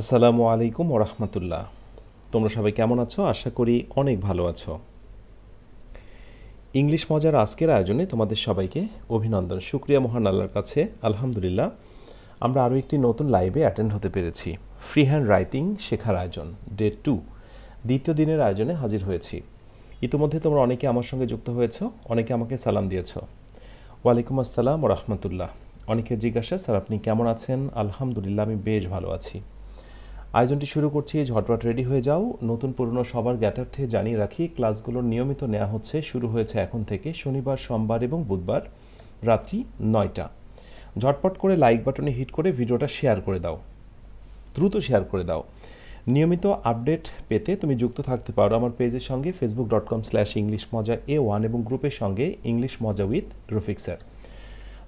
আসসালামু আলাইকুম ওরহমতুল্লাহ তোমরা সবাই কেমন আছো আশা করি অনেক ভালো আছো ইংলিশ মজার আজকের আয়োজনে তোমাদের সবাইকে অভিনন্দন শুক্রিয়া মোহান আল্লাহর কাছে আলহামদুলিল্লাহ আমরা আরও একটি নতুন লাইভে অ্যাটেন্ড হতে পেরেছি ফ্রি হ্যান্ড রাইটিং শেখার আয়োজন ডে টু দ্বিতীয় দিনের আয়োজনে হাজির হয়েছি ইতিমধ্যে তোমরা অনেকে আমার সঙ্গে যুক্ত হয়েছ অনেকে আমাকে সালাম দিয়েছ ওয়ালাইকুম আসসালাম ও অনেকে জিজ্ঞাসা স্যার আপনি কেমন আছেন আলহামদুলিল্লাহ আমি বেশ ভালো আছি আয়োজনটি শুরু করছি ঝটপট রেডি হয়ে যাও নতুন পুরনো সবার জ্ঞাতার্থে জানিয়ে রাখি ক্লাসগুলো নিয়মিত নেওয়া হচ্ছে শুরু হয়েছে এখন থেকে শনিবার সোমবার এবং বুধবার রাত্রি নয়টা ঝটপট করে লাইক বাটনে হিট করে ভিডিওটা শেয়ার করে দাও দ্রুত শেয়ার করে দাও নিয়মিত আপডেট পেতে তুমি যুক্ত থাকতে পারো আমার পেজের সঙ্গে Facebook dot com slash English Moja A one এবং গ্রুপের সঙ্গে English Moja with Rafiq sir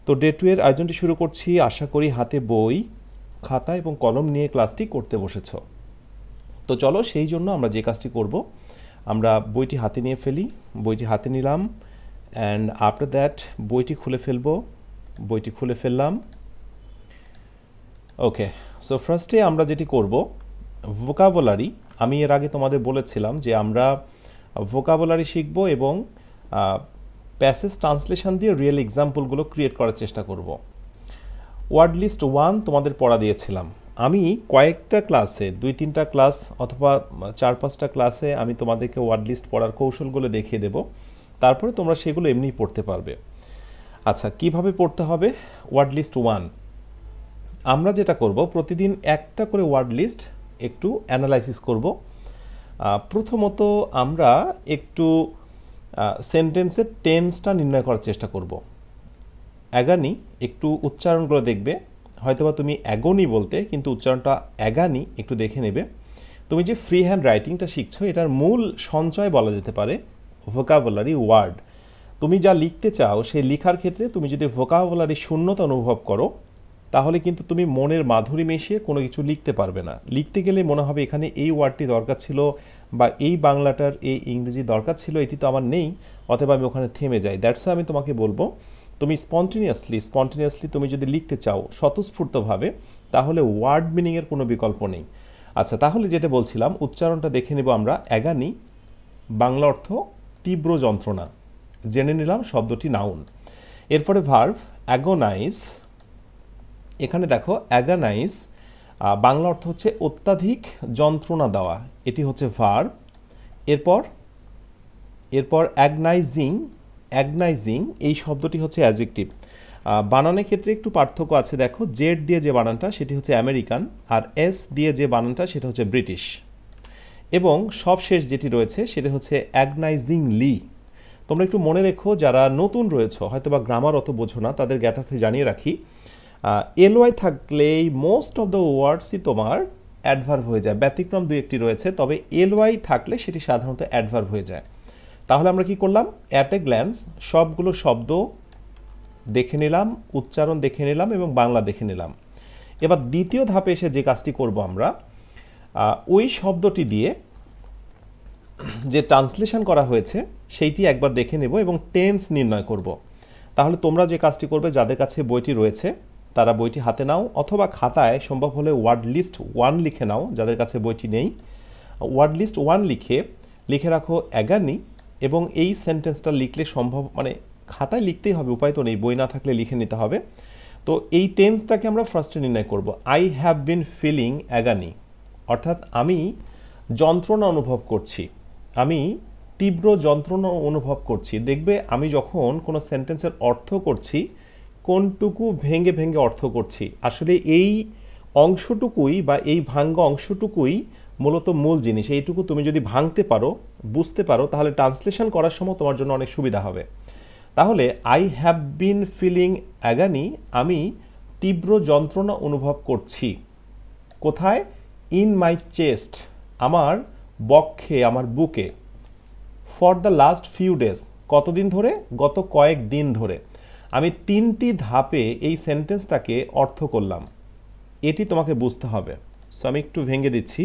তো ডে টু এর আয়োজনটি শুরু করছি আশা করি হাতে বই খাতা এবং কলম নিয়ে ক্লাসটি করতে বসেছ তো চলো সেই জন্য আমরা যে কাজটি করব আমরা বইটি হাতে নিয়ে ফেলি বইটি হাতে নিলাম অ্যান্ড আফটার দ্যাট বইটি খুলে ফেলবো বইটি খুলে ফেললাম ওকে সো ফার্স্টে আমরা যেটি করব ভোকাবুলারি আমি এর আগে তোমাদের বলেছিলাম যে আমরা ভোকাবুলারি শিখব এবং প্যাসেজ ট্রান্সলেশন দিয়ে রিয়েল এক্সাম্পলগুলো ক্রিয়েট করার চেষ্টা করব ওয়ার্ড লিস্ট ওয়ান তোমাদের পড়া দিয়েছিলাম আমি কয়েকটা ক্লাসে দুই তিনটা ক্লাস অথবা চার পাঁচটা ক্লাসে আমি তোমাদেরকে ওয়ার্ড লিস্ট পড়ার কৌশলগুলো দেখিয়ে দেব তারপরে তোমরা সেগুলো এমনি পড়তে পারবে আচ্ছা কিভাবে পড়তে হবে ওয়ার্ড লিস্ট ওয়ান আমরা যেটা করব প্রতিদিন একটা করে ওয়ার্ড লিস্ট একটু অ্যানালাইসিস করব প্রথমত আমরা একটু সেন্টেন্সের টেন্সটা নির্ণয় করার চেষ্টা করব অ্যাগানি একটু উচ্চারণগুলো দেখবে হয়তোবা তুমি অ্যাগনি বলতে কিন্তু উচ্চারণটা অ্যাগানি একটু দেখে নেবে তুমি যে ফ্রি হ্যান্ড রাইটিংটা শিখছো এটার মূল সঞ্চয় বলা যেতে পারে ভোকাবুলারি ওয়ার্ড তুমি যা লিখতে চাও সেই লেখার ক্ষেত্রে তুমি যদি ভোকাবুলারি শূন্যতা অনুভব করো তাহলে কিন্তু তুমি মনের মাধুরী মিশিয়ে কোনো কিছু লিখতে পারবে না লিখতে গেলে মনে হবে এখানে এই ওয়ার্ডটি দরকার ছিল বা এই বাংলাটার এই ইংরেজি দরকার ছিল এটি তো আমার নেই অথবা আমি ওখানে থেমে যাই দ্যাটস আমি তোমাকে বলবো তুমি স্পন্টিনিয়াসলি স্পন্টেনিয়াসলি তুমি যদি লিখতে চাও স্বতঃস্ফূর্তভাবে তাহলে ওয়ার্ড মিনিংয়ের কোনো বিকল্প নেই আচ্ছা তাহলে যেটা বলছিলাম উচ্চারণটা দেখে নেব আমরা অ্যাগানি বাংলা অর্থ তীব্র যন্ত্রণা জেনে নিলাম শব্দটি নাউন এরপরে ভার্ভ অ্যাগোনাইজ এখানে দেখো অ্যাগানাইজ বাংলা অর্থ হচ্ছে অত্যাধিক যন্ত্রণা দেওয়া এটি হচ্ছে ভার্ভ এরপর এরপর অ্যাগনাইজিং অ্যাগনাইজিং এই শব্দটি হচ্ছে অ্যাজেকটিভ বানানের ক্ষেত্রে একটু পার্থক্য আছে দেখো জেড দিয়ে যে বানানটা সেটি হচ্ছে আমেরিকান আর এস দিয়ে যে বানানটা সেটা হচ্ছে ব্রিটিশ এবং সবশেষ যেটি রয়েছে সেটা হচ্ছে অ্যাগনাইজিং লি তোমরা একটু মনে রেখো যারা নতুন রয়েছে হয়তো বা গ্রামার অত বোঝো না তাদের জ্ঞাতার্থে জানিয়ে রাখি এলওয়াই থাকলেই মোস্ট অফ দ্য ওয়ার্ডসই তোমার অ্যাডভার্ভ হয়ে যায় ব্যতিক্রম দুই একটি রয়েছে তবে এলওয়াই থাকলে সেটি সাধারণত অ্যাডভার্ভ হয়ে যায় তাহলে আমরা কি করলাম অ্যাট এ গ্ল্যান্স সবগুলো শব্দ দেখে নিলাম উচ্চারণ দেখে নিলাম এবং বাংলা দেখে নিলাম এবার দ্বিতীয় ধাপে এসে যে কাজটি করব আমরা ওই শব্দটি দিয়ে যে ট্রান্সলেশন করা হয়েছে সেইটি একবার দেখে নেব এবং টেন্স নির্ণয় করব। তাহলে তোমরা যে কাজটি করবে যাদের কাছে বইটি রয়েছে তারা বইটি হাতে নাও অথবা খাতায় সম্ভব হলে ওয়ার্ড লিস্ট ওয়ান লিখে নাও যাদের কাছে বইটি নেই ওয়ার্ড লিস্ট ওয়ান লিখে লিখে রাখো অ্যাগানি এবং এই সেন্টেন্সটা লিখলে সম্ভব মানে খাতায় লিখতেই হবে উপায় তো নেই বই না থাকলে লিখে নিতে হবে তো এই টেন্সটাকে আমরা ফার্স্টে নির্ণয় করব I have been feeling agony অর্থাৎ আমি যন্ত্রণা অনুভব করছি আমি তীব্র যন্ত্রণা অনুভব করছি দেখবে আমি যখন কোনো সেন্টেন্সের অর্থ করছি কোনটুকু ভেঙে ভেঙে অর্থ করছি আসলে এই অংশটুকুই বা এই ভাঙ্গ অংশটুকুই মূলত মূল জিনিস এইটুকু তুমি যদি ভাঙতে পারো বুঝতে পারো তাহলে ট্রান্সলেশন করার সময় তোমার জন্য অনেক সুবিধা হবে তাহলে I have been feeling agony আমি তীব্র যন্ত্রণা অনুভব করছি কোথায় ইন মাই চেস্ট আমার বক্ষে আমার বুকে for the last few days কতদিন ধরে গত কয়েক দিন ধরে আমি তিনটি ধাপে এই সেন্টেন্সটাকে অর্থ করলাম এটি তোমাকে বুঝতে হবে সো আমি একটু ভেঙে দিচ্ছি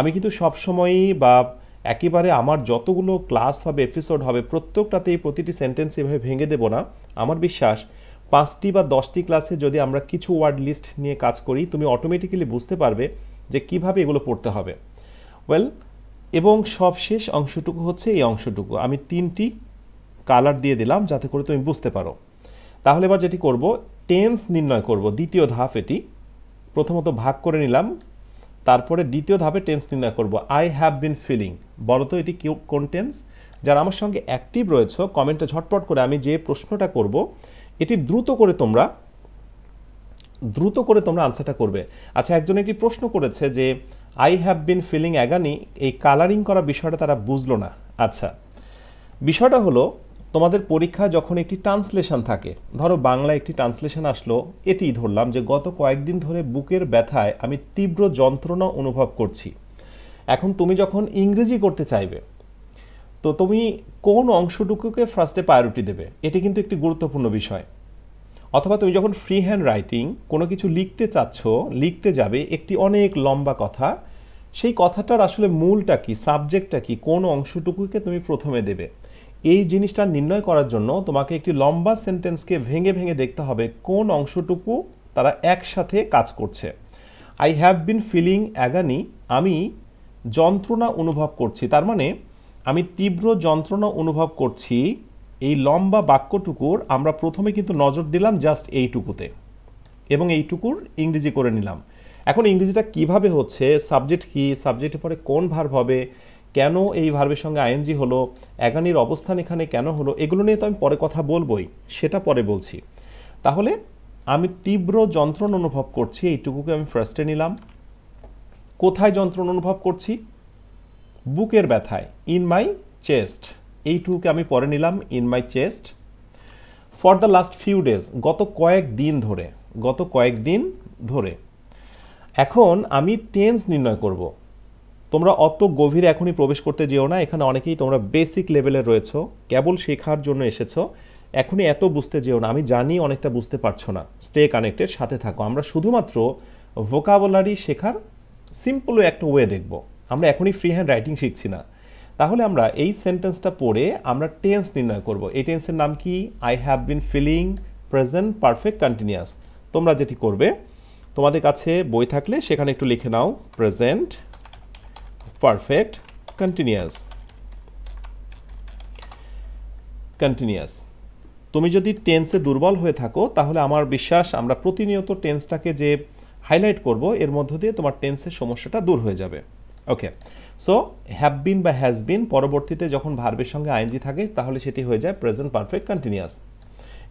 আমি কিন্তু সবসময়ই বা একেবারে আমার যতগুলো ক্লাস হবে এপিসোড হবে প্রত্যেকটাতেই প্রতিটি সেন্টেন্স এভাবে ভেঙে দেব না আমার বিশ্বাস পাঁচটি বা দশটি ক্লাসে যদি আমরা কিছু ওয়ার্ড লিস্ট নিয়ে কাজ করি তুমি অটোমেটিক্যালি বুঝতে পারবে যে কিভাবে এগুলো পড়তে হবে ওয়েল এবং সবশেষ অংশটুকু হচ্ছে এই অংশটুকু আমি তিনটি কালার দিয়ে দিলাম যাতে করে তুমি বুঝতে পারো তাহলে এবার যেটি করব টেন্স নির্ণয় করব দ্বিতীয় ধাপ এটি প্রথমত ভাগ করে নিলাম তারপরে দ্বিতীয় ধাপে টেন্স নির্ণয় করব আই হ্যাভ বিন ফিলিং বলো তো এটি কোন টেন্স যারা আমার সঙ্গে অ্যাক্টিভ রয়েছে কমেন্টে ঝটপট করে আমি যে প্রশ্নটা করব এটি দ্রুত করে তোমরা দ্রুত করে তোমরা আনসারটা করবে আচ্ছা একজন একটি প্রশ্ন করেছে যে I have been feeling agony এই কালারিং করা বিষয়টা তারা বুঝলো না আচ্ছা বিষয়টা হলো তোমাদের পরীক্ষা যখন একটি ট্রান্সলেশন থাকে ধরো বাংলা একটি ট্রান্সলেশন আসলো এটি ধরলাম যে গত কয়েকদিন ধরে বুকের ব্যথায় আমি তীব্র যন্ত্রণা অনুভব করছি এখন তুমি যখন ইংরেজি করতে চাইবে তো তুমি কোন অংশটুকুকে ফার্স্টে প্রায়োরিটি দেবে এটি কিন্তু একটি গুরুত্বপূর্ণ বিষয় অথবা তুমি যখন ফ্রি হ্যান্ড রাইটিং কোনো কিছু লিখতে চাচ্ছ লিখতে যাবে একটি অনেক লম্বা কথা সেই কথাটার আসলে মূলটা কি সাবজেক্টটা কি কোন অংশটুকুকে তুমি প্রথমে দেবে এই জিনিসটা নির্ণয় করার জন্য তোমাকে একটি লম্বা সেন্টেন্সকে ভেঙে ভেঙে দেখতে হবে কোন অংশটুকু তারা একসাথে কাজ করছে I have been feeling agony আমি যন্ত্রণা অনুভব করছি তার মানে আমি তীব্র যন্ত্রণা অনুভব করছি এই লম্বা বাক্যটুকুর আমরা প্রথমে কিন্তু নজর দিলাম জাস্ট এইটুকুতে এবং এইটুকুর ইংরেজি করে নিলাম এখন ইংরেজিটা কিভাবে হচ্ছে সাবজেক্ট কি সাবজেক্টের পরে কোন ভার হবে কেন এই ভার্বের সঙ্গে আইএনজি হলো অ্যাগানির অবস্থান এখানে কেন হলো এগুলো নিয়ে তো আমি পরে কথা বলবই সেটা পরে বলছি তাহলে আমি তীব্র যন্ত্রণ অনুভব করছি এইটুকুকে আমি ফার্স্টে নিলাম কোথায় যন্ত্রণ অনুভব করছি বুকের ব্যথায় ইন মাই চেস্ট এইটুকুকে আমি পরে নিলাম in my chest for the last few days গত কয়েক দিন ধরে গত কয়েক দিন ধরে এখন আমি টেন্স নির্ণয় করব তোমরা অত গভীরে এখনই প্রবেশ করতে যেও না এখানে অনেকেই তোমরা বেসিক লেভেলে রয়েছো কেবল শেখার জন্য এসেছো এখনই এত বুঝতে যেও না আমি জানি অনেকটা বুঝতে পারছো না স্টে কানেক্টেড সাথে থাকো আমরা শুধুমাত্র ভোকাবুলারি শেখার সিম্পল একটা ওয়ে দেখব আমরা এখনই ফ্রি হ্যান্ড রাইটিং শিখছি না তাহলে আমরা এই সেন্টেন্সটা পড়ে আমরা টেন্স নির্ণয় করব এই টেন্সের নাম কি I have been feeling present perfect continuous তোমরা যেটি করবে তোমাদের কাছে বই থাকলে সেখানে একটু লিখে নাও প্রেজেন্ট perfect continuous continuous তুমি যদি টেন্সে দুর্বল হয়ে থাকো তাহলে আমার বিশ্বাস আমরা প্রতিনিয়ত টেন্সটাকে যে হাইলাইট করব এর মধ্য দিয়ে তোমার টেন্সের সমস্যাটা দূর হয়ে যাবে ওকে সো হ্যাভ বিন বা হ্যাজ বিন পরবর্তীতে যখন ভার্বের সঙ্গে আইনজি থাকে তাহলে সেটি হয়ে যায় প্রেজেন্ট পারফেক্ট কন্টিনিউয়াস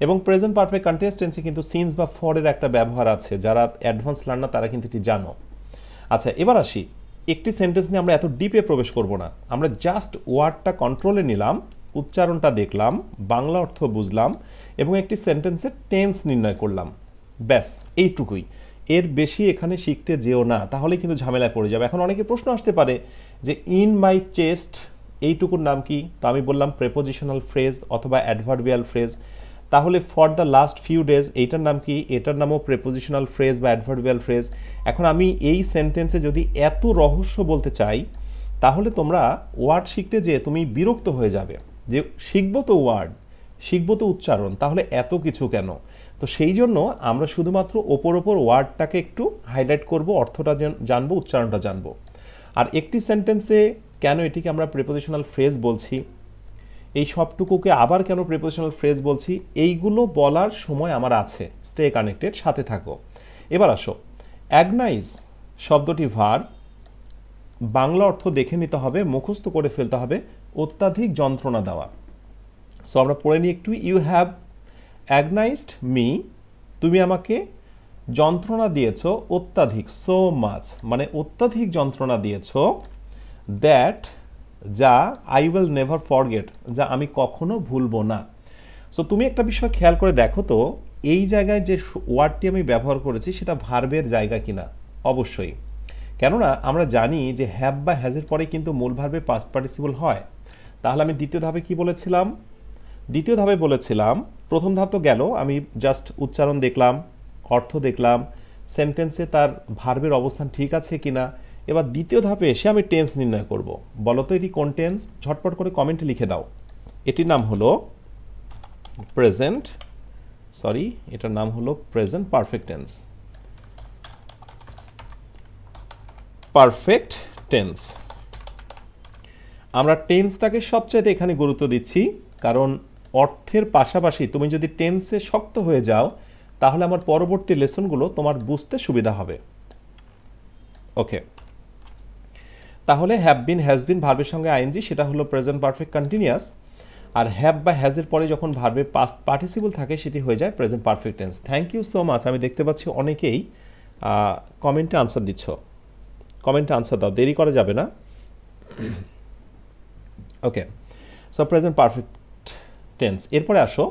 এবং প্রেজেন্ট পারফেক্ট কন্টিনিউয়াস টেন্সে কিন্তু সিন্স বা ফরের একটা ব্যবহার আছে যারা অ্যাডভান্স লার্নার তারা কিন্তু এটি জানো আচ্ছা এবার আসি একটি সেন্টেন্স নিয়ে আমরা এত ডিপে প্রবেশ করব না আমরা জাস্ট ওয়ার্ডটা কন্ট্রোলে নিলাম উচ্চারণটা দেখলাম বাংলা অর্থ বুঝলাম এবং একটি সেন্টেন্সের টেন্স নির্ণয় করলাম ব্যাস এইটুকুই এর বেশি এখানে শিখতে যেও না তাহলে কিন্তু ঝামেলায় পড়ে যাবে এখন অনেকে প্রশ্ন আসতে পারে যে ইন মাই চেস্ট এইটুকুর নাম কি তো আমি বললাম প্রেপোজিশনাল ফ্রেজ অথবা অ্যাডভার্ভিয়াল ফ্রেজ তাহলে for the last few days এইটার নাম কি এটার নামও প্রেপোজিশনাল ফ্রেজ বা অ্যাডভার্বিয়াল ফ্রেজ এখন আমি এই সেন্টেন্সে যদি এত রহস্য বলতে চাই তাহলে তোমরা ওয়ার্ড শিখতে যেয়ে তুমি বিরক্ত হয়ে যাবে যে শিখবো তো ওয়ার্ড শিখবো তো উচ্চারণ তাহলে এত কিছু কেন তো সেই জন্য আমরা শুধুমাত্র ওপর ওপর ওয়ার্ডটাকে একটু হাইলাইট করব অর্থটা জানবো উচ্চারণটা জানবো আর একটি সেন্টেন্সে কেন এটিকে আমরা প্রেপোজিশনাল ফ্রেজ বলছি এই সবটুকুকে আবার কেন প্রিপোজিশনাল ফ্রেজ বলছি এইগুলো বলার সময় আমার আছে স্টে কানেক্টেড সাথে থাকো এবার আসো অ্যাগনাইজ শব্দটি ভার বাংলা অর্থ দেখে নিতে হবে মুখস্থ করে ফেলতে হবে অত্যাধিক যন্ত্রণা দেওয়া সো আমরা পড়ে নিই একটু ইউ হ্যাভ অ্যাগনাইজড মি তুমি আমাকে যন্ত্রণা দিয়েছ অত্যাধিক সো মাচ মানে অত্যাধিক যন্ত্রণা দিয়েছ দ্যাট যা আই উইল নেভার ফরগেট যা আমি কখনো ভুলবো না সো তুমি একটা বিষয় খেয়াল করে দেখো তো এই জায়গায় যে ওয়ার্ডটি আমি ব্যবহার করেছি সেটা ভার্বের জায়গা কিনা অবশ্যই কেননা আমরা জানি যে হ্যাভ বা হ্যাজের পরে কিন্তু মূল ভার্বে পাস্ট পার্টিসিপল হয় তাহলে আমি দ্বিতীয় ধাপে কি বলেছিলাম দ্বিতীয় ধাপে বলেছিলাম প্রথম ধাপ তো গেল আমি জাস্ট উচ্চারণ দেখলাম অর্থ দেখলাম সেন্টেন্সে তার ভার্বের অবস্থান ঠিক আছে কিনা এবার দ্বিতীয় ধাপে এসে আমি টেন্স নির্ণয় করব তো এটি কোন টেন্স ঝটপট করে কমেন্টে লিখে দাও এটির নাম হলো প্রেজেন্ট সরি এটার নাম হলো present perfect tense perfect tense আমরা টেন্সটাকে সবচেয়ে এখানে গুরুত্ব দিচ্ছি কারণ অর্থের পাশাপাশি তুমি যদি টেন্সে শক্ত হয়ে যাও তাহলে আমার পরবর্তী লেসনগুলো তোমার বুঝতে সুবিধা হবে ওকে তাহলে হ্যাভ বিন হ্যাজ বিন ভার্বের সঙ্গে আইএনজি সেটা হলো প্রেজেন্ট পারফেক্ট কন্টিনিউয়াস আর হ্যাভ বা হ্যাজের পরে যখন ভার্বের পাস্ট পার্টিসিপল থাকে সেটি হয়ে যায় present perfect tense thank you so much আমি দেখতে পাচ্ছি অনেকেই কমেন্টে আনসার দিচ্ছ কমেন্টে আনসার দাও দেরি করা যাবে না okay so present perfect tense এরপরে আসো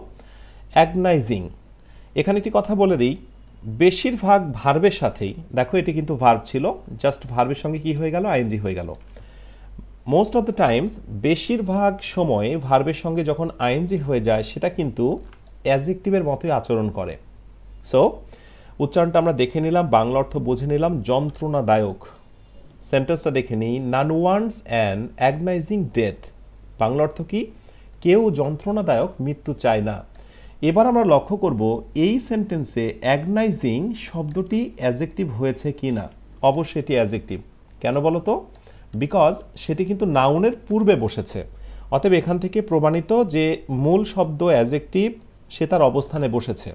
অ্যাগনাইজিং এখানে একটি কথা বলে দিই বেশিরভাগ ভার্বের সাথেই দেখো এটি কিন্তু ভার্ব ছিল জাস্ট ভার্বের সঙ্গে কি হয়ে গেল আইএনজি হয়ে গেল মোস্ট অফ দ্য টাইমস বেশিরভাগ সময়ে ভার্বের সঙ্গে যখন আইএনজি হয়ে যায় সেটা কিন্তু অ্যাজেক্টিভের মতোই আচরণ করে সো উচ্চারণটা আমরা দেখে নিলাম বাংলা অর্থ বুঝে নিলাম যন্ত্রণাদায়ক সেন্টেন্সটা দেখে নিই none once and agonising death Bangla অর্থ কি কেউ যন্ত্রণাদায়ক মৃত্যু চায় না এবার আমরা লক্ষ্য করব এই সেন্টেন্সে অ্যাগনাইজিং শব্দটি অ্যাজেক্টিভ হয়েছে কি না অবশ্যই এটি অ্যাজেক্টিভ কেন বলো তো বিকজ সেটি কিন্তু নাউনের পূর্বে বসেছে অতএব এখান থেকে প্রমাণিত যে মূল শব্দ অ্যাজেক্টিভ সে তার অবস্থানে বসেছে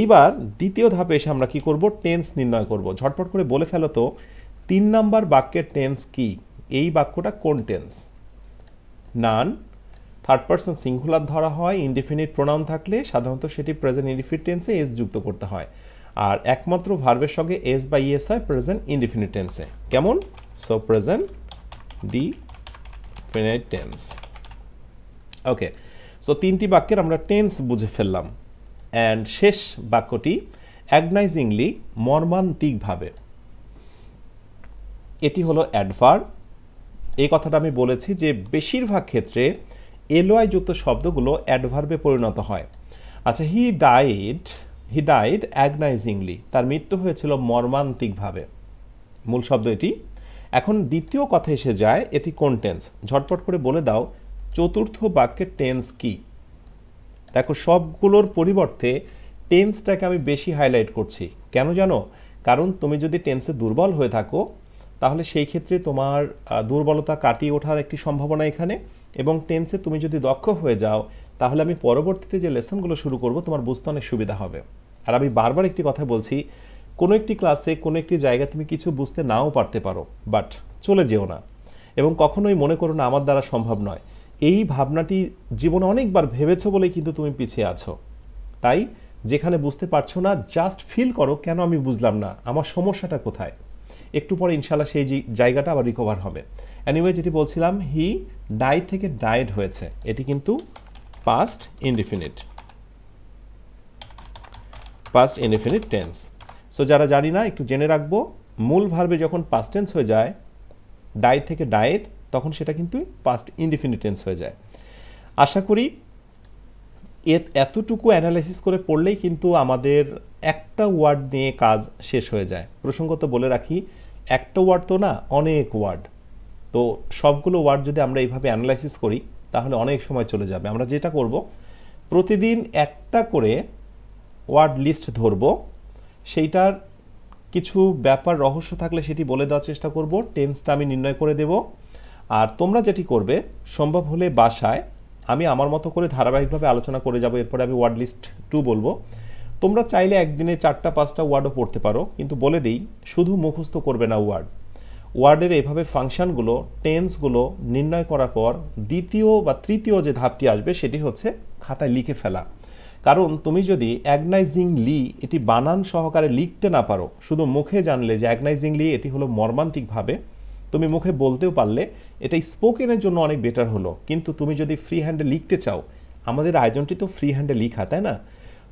এইবার দ্বিতীয় ধাপে এসে আমরা কি করব টেন্স নির্ণয় করব ঝটপট করে বলে ফেলো তো তিন নাম্বার বাক্যের টেন্স কি এই বাক্যটা কোন tense none third person singular ধরা হয় ইনডিফিনিট প্রোনাউন থাকলে সাধারণত সেটি প্রেজেন্ট ইনডিফিনিট টেন্সে এস যুক্ত করতে হয় আর একমাত্র ভার্বের সঙ্গে এস বা ইএস হয় প্রেজেন্ট ইনডিফিনিট টেন্সে কেমন so present definite tense okay so তিনটি বাক্যের আমরা টেন্স বুঝে ফেললাম অ্যান্ড শেষ বাক্যটি অ্যাগনাইজিংলি মর্মান্তিকভাবে এটি হলো অ্যাডভার এই কথাটা আমি বলেছি যে বেশিরভাগ ক্ষেত্রে এলওয়াই যুক্ত শব্দগুলো অ্যাডভার্বে পরিণত হয় আচ্ছা হি ডাইড হি ডাইড অ্যাগনাইজিংলি তার মৃত্যু হয়েছিল মর্মান্তিকভাবে মূল শব্দ এটি এখন দ্বিতীয় কথা এসে যায় এটি কোন টেন্স ঝটপট করে বলে দাও চতুর্থ বাক্যের টেন্স কি দেখো সবগুলোর পরিবর্তে টেন্সটাকে আমি বেশি হাইলাইট করছি কেন জানো কারণ তুমি যদি টেন্সে দুর্বল হয়ে থাকো তাহলে সেই ক্ষেত্রে তোমার দুর্বলতা কাটিয়ে ওঠার একটি সম্ভাবনা এখানে এবং টেন্সে তুমি যদি দক্ষ হয়ে যাও তাহলে আমি পরবর্তীতে যে লেসনগুলো শুরু করব তোমার বুঝতে অনেক সুবিধা হবে আর আমি বারবার একটি কথা বলছি কোনো একটি ক্লাসে কোনো একটি জায়গায় তুমি কিছু বুঝতে নাও পারতে পারো বাট চলে যেও না এবং কখনোই মনে করো না আমার দ্বারা সম্ভব নয় এই ভাবনাটি জীবনে অনেকবার ভেবেছো বলেই কিন্তু তুমি পিছিয়ে আছো তাই যেখানে বুঝতে পারছো না জাস্ট ফিল করো কেন আমি বুঝলাম না আমার সমস্যাটা কোথায় একটু পরে ইনশাল্লাহ সেই জায়গাটা আবার রিকভার হবে অ্যানিওয়ে যেটি বলছিলাম হি ডাই থেকে ডায়েড হয়েছে এটি কিন্তু past indefinite past indefinite tense so যারা জানি না একটু জেনে রাখবো মূল ভার্বে যখন পাস্ট টেন্স হয়ে যায় ডাই থেকে ডায়েট তখন সেটা কিন্তু পাস্ট ইনডিফিনিট টেন্স হয়ে যায় আশা করি এতটুকু অ্যানালাইসিস করে পড়লেই কিন্তু আমাদের একটা ওয়ার্ড নিয়ে কাজ শেষ হয়ে যায় প্রসঙ্গত বলে রাখি একটা ওয়ার্ড তো না অনেক ওয়ার্ড তো সবগুলো ওয়ার্ড যদি আমরা এইভাবে অ্যানালাইসিস করি তাহলে অনেক সময় চলে যাবে আমরা যেটা করব প্রতিদিন একটা করে ওয়ার্ড লিস্ট ধরব সেইটার কিছু ব্যাপার রহস্য থাকলে সেটি বলে দেওয়ার চেষ্টা করব টেন্সটা আমি নির্ণয় করে দেব আর তোমরা যেটি করবে সম্ভব হলে বাসায় আমি আমার মতো করে ধারাবাহিকভাবে আলোচনা করে যাব এরপরে আমি ওয়ার্ড লিস্ট টু বলবো তোমরা চাইলে একদিনে চারটা পাঁচটা ওয়ার্ডও পড়তে পারো কিন্তু বলে দিই শুধু মুখস্থ করবে না ওয়ার্ড ওয়ার্ডের এভাবে ফাংশানগুলো টেন্সগুলো নির্ণয় করার পর দ্বিতীয় বা তৃতীয় যে ধাপটি আসবে সেটি হচ্ছে খাতায় লিখে ফেলা কারণ তুমি যদি অ্যাগনাইজিংলি এটি বানান সহকারে লিখতে না পারো শুধু মুখে জানলে যে অ্যাগনাইজিংলি এটি হলো মর্মান্তিকভাবে তুমি মুখে বলতেও পারলে এটা স্পোকেনের জন্য অনেক বেটার হলো কিন্তু তুমি যদি ফ্রি হ্যান্ডে লিখতে চাও আমাদের আয়োজনটি তো ফ্রি হ্যান্ডে লিখা তাই না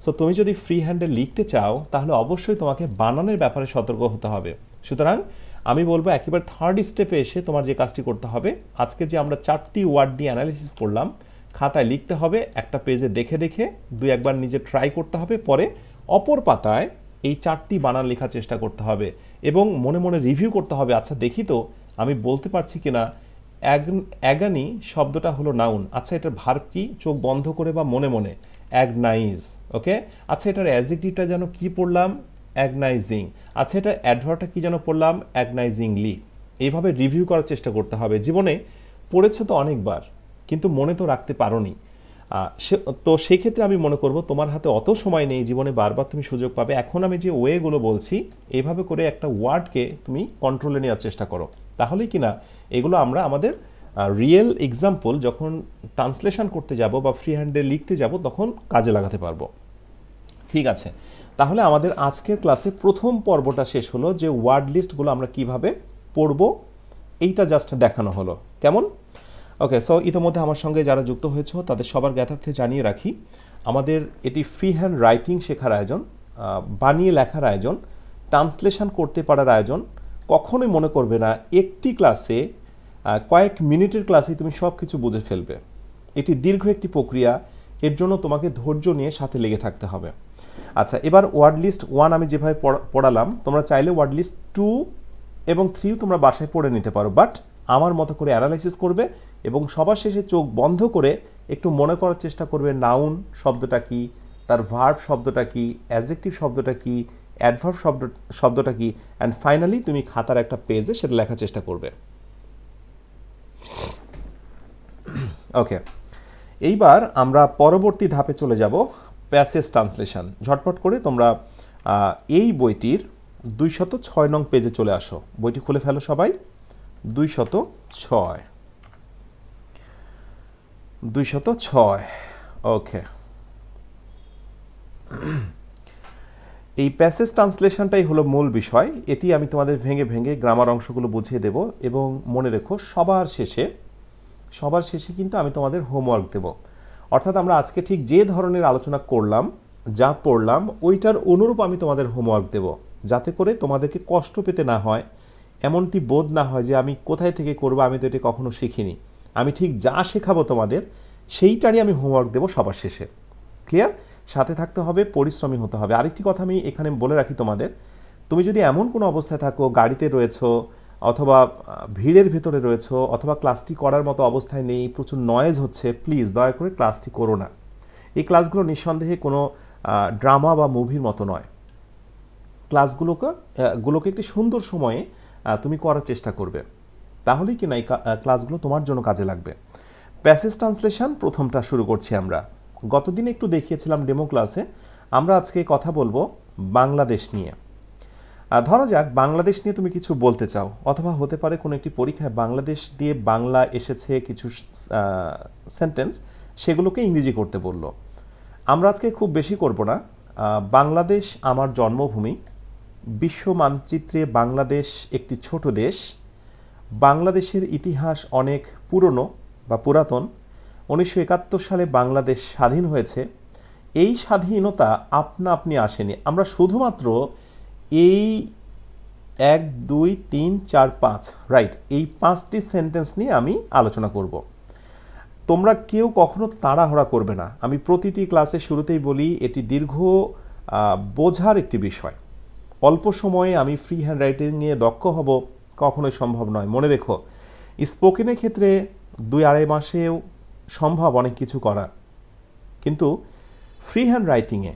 সো তুমি যদি ফ্রি হ্যান্ডে লিখতে চাও তাহলে অবশ্যই তোমাকে বানানের ব্যাপারে সতর্ক হতে হবে সুতরাং আমি বলবো একেবারে থার্ড স্টেপে এসে তোমার যে কাজটি করতে হবে আজকে যে আমরা চারটি ওয়ার্ড দিয়ে অ্যানালিসিস করলাম খাতায় লিখতে হবে একটা পেজে দেখে দেখে দুই একবার নিজে ট্রাই করতে হবে পরে অপর পাতায় এই চারটি বানান লেখার চেষ্টা করতে হবে এবং মনে মনে রিভিউ করতে হবে আচ্ছা দেখি তো আমি বলতে পারছি কি না অ্যাগানি শব্দটা হলো নাউন আচ্ছা এটার ভার্ব কি চোখ বন্ধ করে বা মনে মনে অ্যাগনাইজ ওকে আচ্ছা এটার অ্যাজিকটিভটা যেন কি পড়লাম অ্যাগনাইজিং আচ্ছা এটা অ্যাডভার্টটা কী যেন পড়লাম অ্যাগনাইজিংলি এইভাবে রিভিউ করার চেষ্টা করতে হবে জীবনে পড়েছে তো অনেকবার কিন্তু মনে তো রাখতে পারোনি সে তো সেক্ষেত্রে আমি মনে করব তোমার হাতে অত সময় নেই জীবনে বারবার তুমি সুযোগ পাবে এখন আমি যে ওয়েগুলো বলছি এভাবে করে একটা ওয়ার্ডকে তুমি কন্ট্রোলে নেওয়ার চেষ্টা করো তাহলেই কিনা এগুলো আমরা আমাদের রিয়েল এক্সাম্পল যখন ট্রান্সলেশন করতে যাব বা ফ্রি হ্যান্ডে লিখতে যাব তখন কাজে লাগাতে পারব ঠিক আছে তাহলে আমাদের আজকের ক্লাসে প্রথম পর্বটা শেষ হলো যে ওয়ার্ড লিস্টগুলো আমরা কিভাবে পড়ব এইটা জাস্ট দেখানো হলো কেমন ওকে সো ইতিমধ্যে আমার সঙ্গে যারা যুক্ত হয়েছে তাদের সবার জ্ঞাতার্থে জানিয়ে রাখি আমাদের এটি ফ্রি হ্যান্ড রাইটিং শেখার আয়োজন বানিয়ে লেখার আয়োজন ট্রান্সলেশন করতে পারার আয়োজন কখনোই মনে করবে না একটি ক্লাসে কয়েক মিনিটের ক্লাসেই তুমি সব কিছু বুঝে ফেলবে এটি দীর্ঘ একটি প্রক্রিয়া এর জন্য তোমাকে ধৈর্য নিয়ে সাথে লেগে থাকতে হবে আচ্ছা এবার ওয়ার্ড লিস্ট ওয়ান আমি যেভাবে পড়ালাম তোমরা চাইলে ওয়ার্ড লিস্ট টু এবং থ্রিও তোমরা বাসায় পড়ে নিতে পারো বাট আমার মতো করে অ্যানালাইসিস করবে এবং সবার শেষে চোখ বন্ধ করে একটু মনে করার চেষ্টা করবে নাউন শব্দটা কি তার ভার্ভ শব্দটা কি অ্যাজেক্টিভ শব্দটা কি অ্যাডভার্ভ শব্দ শব্দটা কি অ্যান্ড ফাইনালি তুমি খাতার একটা পেজে সেটা লেখার চেষ্টা করবে ওকে এইবার আমরা পরবর্তী ধাপে চলে যাব প্যাসেজ ট্রান্সলেশন ঝটপট করে তোমরা এই বইটির দুইশত ছয় নং পেজে চলে আসো বইটি খুলে ফেলো সবাই দুইশত ছয় দুইশত ছয় ওকে এই প্যাসেজ ট্রান্সলেশনটাই হলো মূল বিষয় এটি আমি তোমাদের ভেঙে ভেঙে গ্রামার অংশগুলো বুঝিয়ে দেব এবং মনে রেখো সবার শেষে সবার শেষে কিন্তু আমি তোমাদের হোমওয়ার্ক দেব অর্থাৎ আমরা আজকে ঠিক যে ধরনের আলোচনা করলাম যা পড়লাম ওইটার অনুরূপ আমি তোমাদের হোমওয়ার্ক দেব যাতে করে তোমাদেরকে কষ্ট পেতে না হয় এমনটি বোধ না হয় যে আমি কোথায় থেকে করব আমি তো এটি কখনো শিখিনি আমি ঠিক যা শেখাবো তোমাদের সেইটারই আমি হোমওয়ার্ক দেব সবার শেষে ক্লিয়ার সাথে থাকতে হবে পরিশ্রমী হতে হবে আরেকটি কথা আমি এখানে বলে রাখি তোমাদের তুমি যদি এমন কোনো অবস্থায় থাকো গাড়িতে রয়েছো অথবা ভিড়ের ভেতরে রয়েছো অথবা ক্লাসটি করার মতো অবস্থায় নেই প্রচুর নয়েজ হচ্ছে প্লিজ দয়া করে ক্লাসটি করো না এই ক্লাসগুলো নিঃসন্দেহে কোনো ড্রামা বা মুভির মতো নয় ক্লাসগুলোকে গুলোকে একটি সুন্দর সময়ে তুমি করার চেষ্টা করবে তাহলেই না এই ক্লাসগুলো তোমার জন্য কাজে লাগবে প্যাসেজ ট্রান্সলেশন প্রথমটা শুরু করছি আমরা গতদিন একটু দেখিয়েছিলাম ডেমো ক্লাসে আমরা আজকে কথা বলবো বাংলাদেশ নিয়ে ধরা যাক বাংলাদেশ নিয়ে তুমি কিছু বলতে চাও অথবা হতে পারে কোনো একটি পরীক্ষায় বাংলাদেশ দিয়ে বাংলা এসেছে কিছু সেন্টেন্স সেগুলোকে ইংরেজি করতে বলল আমরা আজকে খুব বেশি করব না বাংলাদেশ আমার জন্মভূমি বিশ্ব মানচিত্রে বাংলাদেশ একটি ছোট দেশ বাংলাদেশের ইতিহাস অনেক পুরনো বা পুরাতন উনিশশো একাত্তর সালে বাংলাদেশ স্বাধীন হয়েছে এই স্বাধীনতা আপনা আপনি আসেনি আমরা শুধুমাত্র এই এক দুই তিন চার পাঁচ রাইট এই পাঁচটি সেন্টেন্স নিয়ে আমি আলোচনা করব তোমরা কেউ কখনো তাড়াহড়া করবে না আমি প্রতিটি ক্লাসে শুরুতেই বলি এটি দীর্ঘ বোঝার একটি বিষয় অল্প সময়ে আমি ফ্রি হ্যান্ড রাইটিং নিয়ে দক্ষ হব কখনোই সম্ভব নয় মনে রেখো স্পোকেনের ক্ষেত্রে দুই আড়াই মাসেও সম্ভব অনেক কিছু করা কিন্তু ফ্রি হ্যান্ড রাইটিংয়ে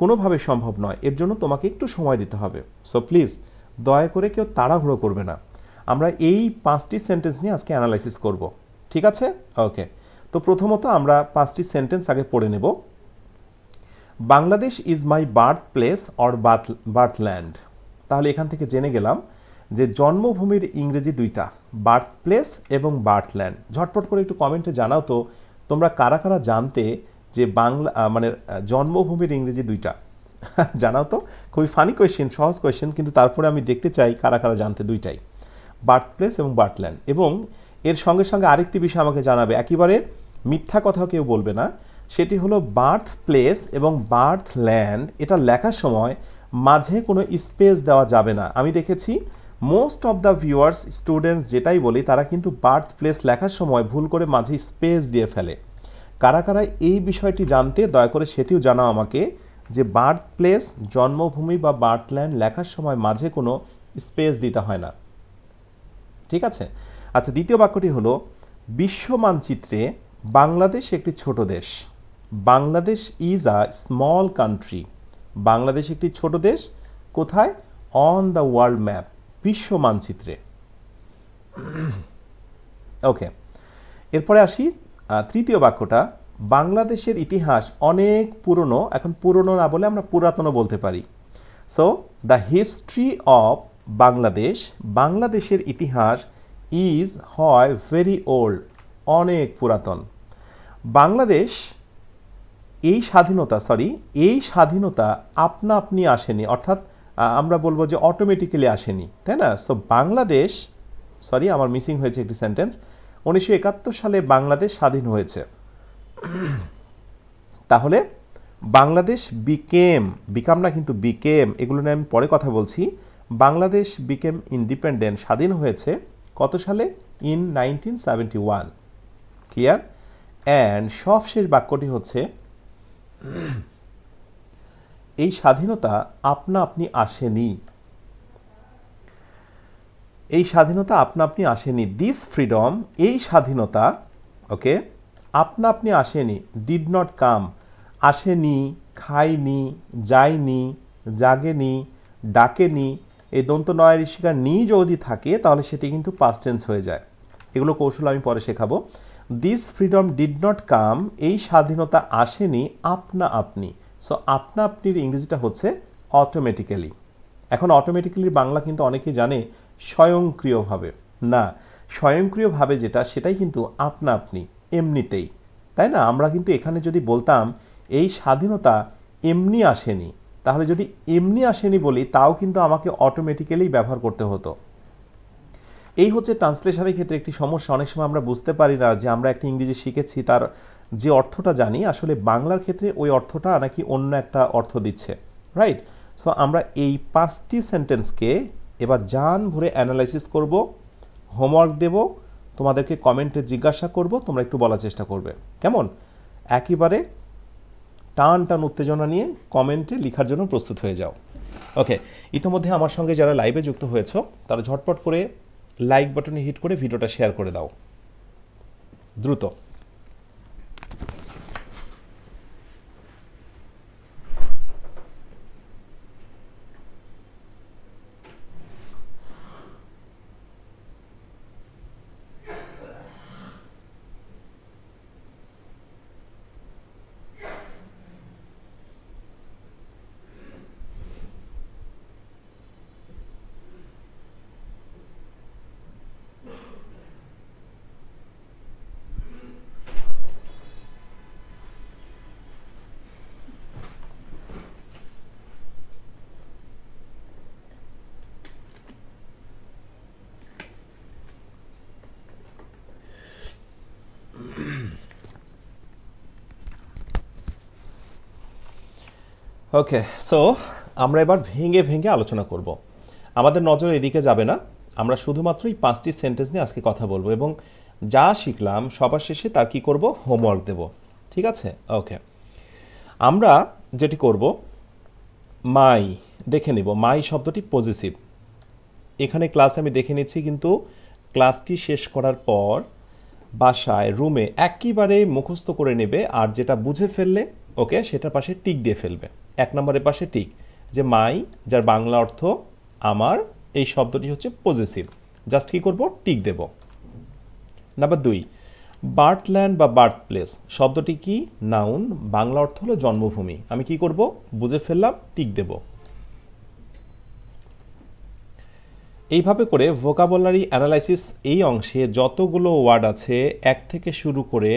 কোনোভাবে সম্ভব নয় এর জন্য তোমাকে একটু সময় দিতে হবে সো প্লিজ দয়া করে কেউ তাড়াহুড়ো করবে না আমরা এই পাঁচটি সেন্টেন্স নিয়ে আজকে অ্যানালাইসিস করব ঠিক আছে ওকে তো প্রথমত আমরা পাঁচটি সেন্টেন্স আগে পড়ে নেব Bangladesh is my birth place or birth birthland তাহলে এখান থেকে জেনে গেলাম যে জন্মভূমির ইংরেজি দুইটা বার্থ প্লেস এবং বার্থল্যান্ড ঝটপট করে একটু কমেন্টে জানাও তো তোমরা কারা কারা জানতে যে বাংলা মানে জন্মভূমির ইংরেজি দুইটা জানাও তো খুবই ফানি কোয়েশ্চেন সহজ কোয়েশ্চেন কিন্তু তারপরে আমি দেখতে চাই কারা কারা জানতে দুইটাই বার্থ প্লেস এবং বার্থল্যান্ড এবং এর সঙ্গে সঙ্গে আরেকটি বিষয় আমাকে জানাবে একেবারে মিথ্যা কথা কেউ বলবে না সেটি হলো বার্থ প্লেস এবং বার্থ ল্যান্ড এটা লেখার সময় মাঝে কোনো স্পেস দেওয়া যাবে না আমি দেখেছি most of the viewers students যেটাই বলি তারা কিন্তু বার্থ প্লেস লেখার সময় ভুল করে মাঝে স্পেস দিয়ে ফেলে কারা কারা এই বিষয়টি জানতে দয়া করে সেটিও জানাও আমাকে যে বার্থ প্লেস জন্মভূমি বা বার্থ ল্যান্ড লেখার সময় মাঝে কোনো স্পেস দিতে হয় না ঠিক আছে আচ্ছা দ্বিতীয় বাক্যটি হলো বিশ্ব মানচিত্রে বাংলাদেশ একটি ছোট দেশ Bangladesh is a small country Bangladesh একটি ছোট দেশ কোথায় অন দ্য ওয়ার্ল্ড ম্যাপ বিশ্ব মানচিত্রে ওকে এরপরে আসি তৃতীয় বাক্যটা বাংলাদেশের ইতিহাস অনেক পুরনো এখন পুরনো না বলে আমরা পুরাতনও বলতে পারি so the history of Bangladesh বাংলাদেশের ইতিহাস ইজ হয় ভেরি ওল্ড অনেক পুরাতন বাংলাদেশ এই স্বাধীনতা সরি এই স্বাধীনতা আপনা আপনি আসেনি অর্থাৎ আমরা বলবো যে অটোমেটিক্যালি আসেনি তাই না সো বাংলাদেশ সরি আমার মিসিং হয়েছে একটি সেন্টেন্স উনিশশো একাত্তর সালে বাংলাদেশ স্বাধীন হয়েছে তাহলে বাংলাদেশ বিকেম বিকাম না কিন্তু বিকেম এগুলো নিয়ে আমি পরে কথা বলছি বাংলাদেশ বিকেম ইন্ডিপেন্ডেন্ট স্বাধীন হয়েছে কত সালে in nineteen seventy one clear and সবশেষ বাক্যটি হচ্ছে এই স্বাধীনতা আপনা আপনি আসেনি এই স্বাধীনতা আপনা আপনি আসেনি দিস ফ্রিডম এই স্বাধীনতা ওকে আপনা আপনি আসেনি ডিড নট কাম আসেনি খায়নি যায়নি জাগেনি ডাকেনি এই দন্ত নয়ের শিকার নি যদি থাকে তাহলে সেটি কিন্তু পাস্টেন্স হয়ে যায় এগুলো কৌশল আমি পরে শেখাবো this freedom did not come এই স্বাধীনতা আসেনি আপনা আপনি সো আপনা আপনির ইংরেজিটা হচ্ছে অটোমেটিক্যালি এখন অটোমেটিক্যালি বাংলা কিন্তু অনেকেই জানে স্বয়ংক্রিয়ভাবে না স্বয়ংক্রিয়ভাবে যেটা সেটাই কিন্তু আপনা আপনি এমনিতেই তাই না আমরা কিন্তু এখানে যদি বলতাম এই স্বাধীনতা এমনি আসেনি তাহলে যদি এমনি আসেনি বলি তাও কিন্তু আমাকে অটোমেটিক্যালি ব্যবহার করতে হতো এই হচ্ছে ট্রান্সলেশনের ক্ষেত্রে একটি সমস্যা অনেক সময় আমরা বুঝতে পারি না যে আমরা একটি ইংরেজি শিখেছি তার যে অর্থটা জানি আসলে বাংলার ক্ষেত্রে ওই অর্থটা নাকি অন্য একটা অর্থ দিচ্ছে রাইট সো আমরা এই পাঁচটি সেন্টেন্সকে এবার জান ভরে অ্যানালাইসিস করব হোমওয়ার্ক দেব তোমাদেরকে কমেন্টে জিজ্ঞাসা করব তোমরা একটু বলার চেষ্টা করবে কেমন একেবারে টান টান উত্তেজনা নিয়ে কমেন্টে লেখার জন্য প্রস্তুত হয়ে যাও ওকে ইতিমধ্যে আমার সঙ্গে যারা লাইভে যুক্ত হয়েছ তারা ঝটপট করে লাইক বাটনে হিট করে ভিডিওটা শেয়ার করে দাও দ্রুত ওকে সো আমরা এবার ভেঙে ভেঙে আলোচনা করব আমাদের নজর এদিকে যাবে না আমরা শুধুমাত্র এই পাঁচটি সেন্টেন্স নিয়ে আজকে কথা বলবো এবং যা শিখলাম সবার শেষে তার কি করব হোমওয়ার্ক দেব ঠিক আছে ওকে আমরা যেটি করব মাই দেখে নিব মাই শব্দটি পজিটিভ এখানে ক্লাস আমি দেখে নিচ্ছি কিন্তু ক্লাসটি শেষ করার পর বাসায় রুমে একইবারে মুখস্থ করে নেবে আর যেটা বুঝে ফেললে ওকে সেটার পাশে টিক দিয়ে ফেলবে এক নম্বরের পাশে টিক যে মাই যার বাংলা অর্থ আমার এই শব্দটি হচ্ছে পজিটিভ জাস্ট কি করব টিক দেব নাম্বার দুই ল্যান্ড বা বার্থ প্লেস শব্দটি কি নাউন বাংলা অর্থ হলো জন্মভূমি আমি কি করব বুঝে ফেললাম টিক দেব এইভাবে করে ভোকাবলারি অ্যানালাইসিস এই অংশে যতগুলো ওয়ার্ড আছে এক থেকে শুরু করে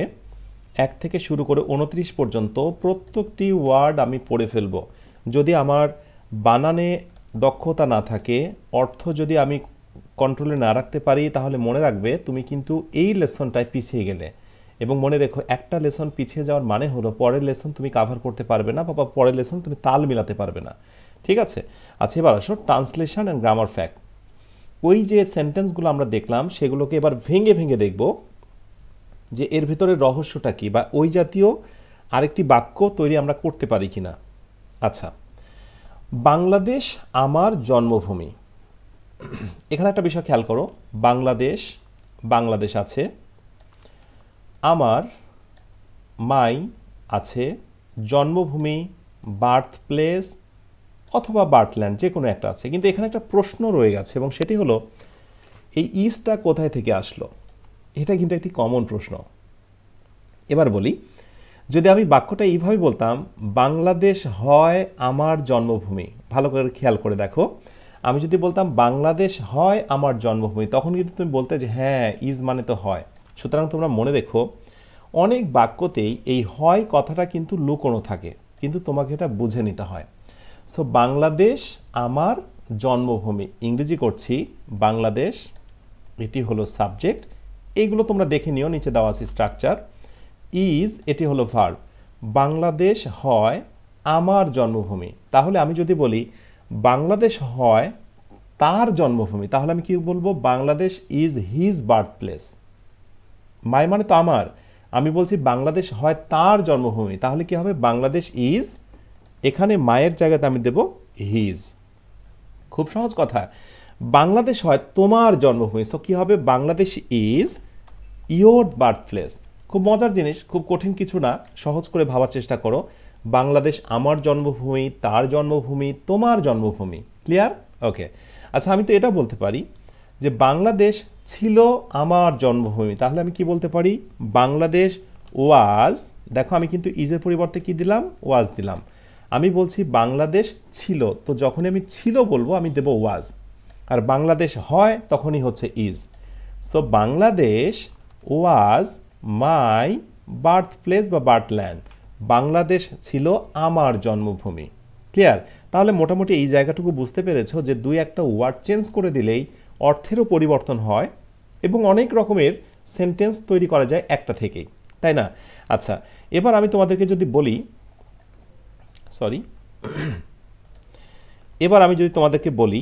এক থেকে শুরু করে উনত্রিশ পর্যন্ত প্রত্যেকটি ওয়ার্ড আমি পড়ে ফেলব যদি আমার বানানে দক্ষতা না থাকে অর্থ যদি আমি কন্ট্রোলে না রাখতে পারি তাহলে মনে রাখবে তুমি কিন্তু এই লেসনটায় পিছিয়ে গেলে এবং মনে রেখো একটা লেসন পিছিয়ে যাওয়ার মানে হলো পরের লেসন তুমি কাভার করতে পারবে না বা পরের লেসন তুমি তাল মিলাতে পারবে না ঠিক আছে আচ্ছা এবার আসো ট্রান্সলেশন অ্যান্ড গ্রামার ফ্যাক্ট ওই যে সেন্টেন্সগুলো আমরা দেখলাম সেগুলোকে এবার ভেঙে ভেঙে দেখব যে এর ভেতরে রহস্যটা কী বা ওই জাতীয় আরেকটি বাক্য তৈরি আমরা করতে পারি কি না আচ্ছা বাংলাদেশ আমার জন্মভূমি এখানে একটা বিষয় খেয়াল করো বাংলাদেশ বাংলাদেশ আছে আমার মাই আছে জন্মভূমি বার্থ প্লেস অথবা বার্থল্যান্ড যে কোনো একটা আছে কিন্তু এখানে একটা প্রশ্ন রয়ে গেছে এবং সেটি হলো এই ইস্টটা কোথায় থেকে আসলো এটা কিন্তু একটি কমন প্রশ্ন এবার বলি যদি আমি বাক্যটা এইভাবে বলতাম বাংলাদেশ হয় আমার জন্মভূমি ভালো করে খেয়াল করে দেখো আমি যদি বলতাম বাংলাদেশ হয় আমার জন্মভূমি তখন কিন্তু তুমি বলতে যে হ্যাঁ ইজ মানে তো হয় সুতরাং তোমরা মনে রেখো অনেক বাক্যতেই এই হয় কথাটা কিন্তু লুকোনো থাকে কিন্তু তোমাকে এটা বুঝে নিতে হয় সো বাংলাদেশ আমার জন্মভূমি ইংরেজি করছি বাংলাদেশ এটি হলো সাবজেক্ট এইগুলো তোমরা দেখে নিও নিচে দেওয়া আছে স্ট্রাকচার ইজ এটি হলো ভার্ব বাংলাদেশ হয় আমার জন্মভূমি তাহলে আমি যদি বলি বাংলাদেশ হয় তার জন্মভূমি তাহলে আমি কি বলবো Bangladesh is his birth place my মানে তো আমার আমি বলছি বাংলাদেশ হয় তার জন্মভূমি তাহলে কি হবে বাংলাদেশ ইজ এখানে মায়ের জায়গাতে আমি দেব হিজ খুব সহজ কথা বাংলাদেশ হয় তোমার জন্মভূমি সো কী হবে Bangladesh is your birth place খুব মজার জিনিস খুব কঠিন কিছু না সহজ করে ভাবার চেষ্টা করো বাংলাদেশ আমার জন্মভূমি তার জন্মভূমি তোমার জন্মভূমি ক্লিয়ার ওকে আচ্ছা আমি তো এটা বলতে পারি যে বাংলাদেশ ছিল আমার জন্মভূমি তাহলে আমি কি বলতে পারি বাংলাদেশ ওয়াজ দেখো আমি কিন্তু ইজের পরিবর্তে কি দিলাম ওয়াজ দিলাম আমি বলছি বাংলাদেশ ছিল তো যখন আমি ছিল বলবো আমি দেব ওয়াজ আর বাংলাদেশ হয় তখনই হচ্ছে is so Bangladesh was my birth place বা বার্থ ল্যান্ড বাংলাদেশ ছিল আমার জন্মভূমি ক্লিয়ার তাহলে মোটামুটি এই জায়গাটুকু বুঝতে পেরেছো যে দুই একটা ওয়ার্ড চেঞ্জ করে দিলেই অর্থেরও পরিবর্তন হয় এবং অনেক রকমের সেন্টেন্স তৈরি করা যায় একটা থেকেই তাই না আচ্ছা এবার আমি তোমাদেরকে যদি বলি সরি এবার আমি যদি তোমাদেরকে বলি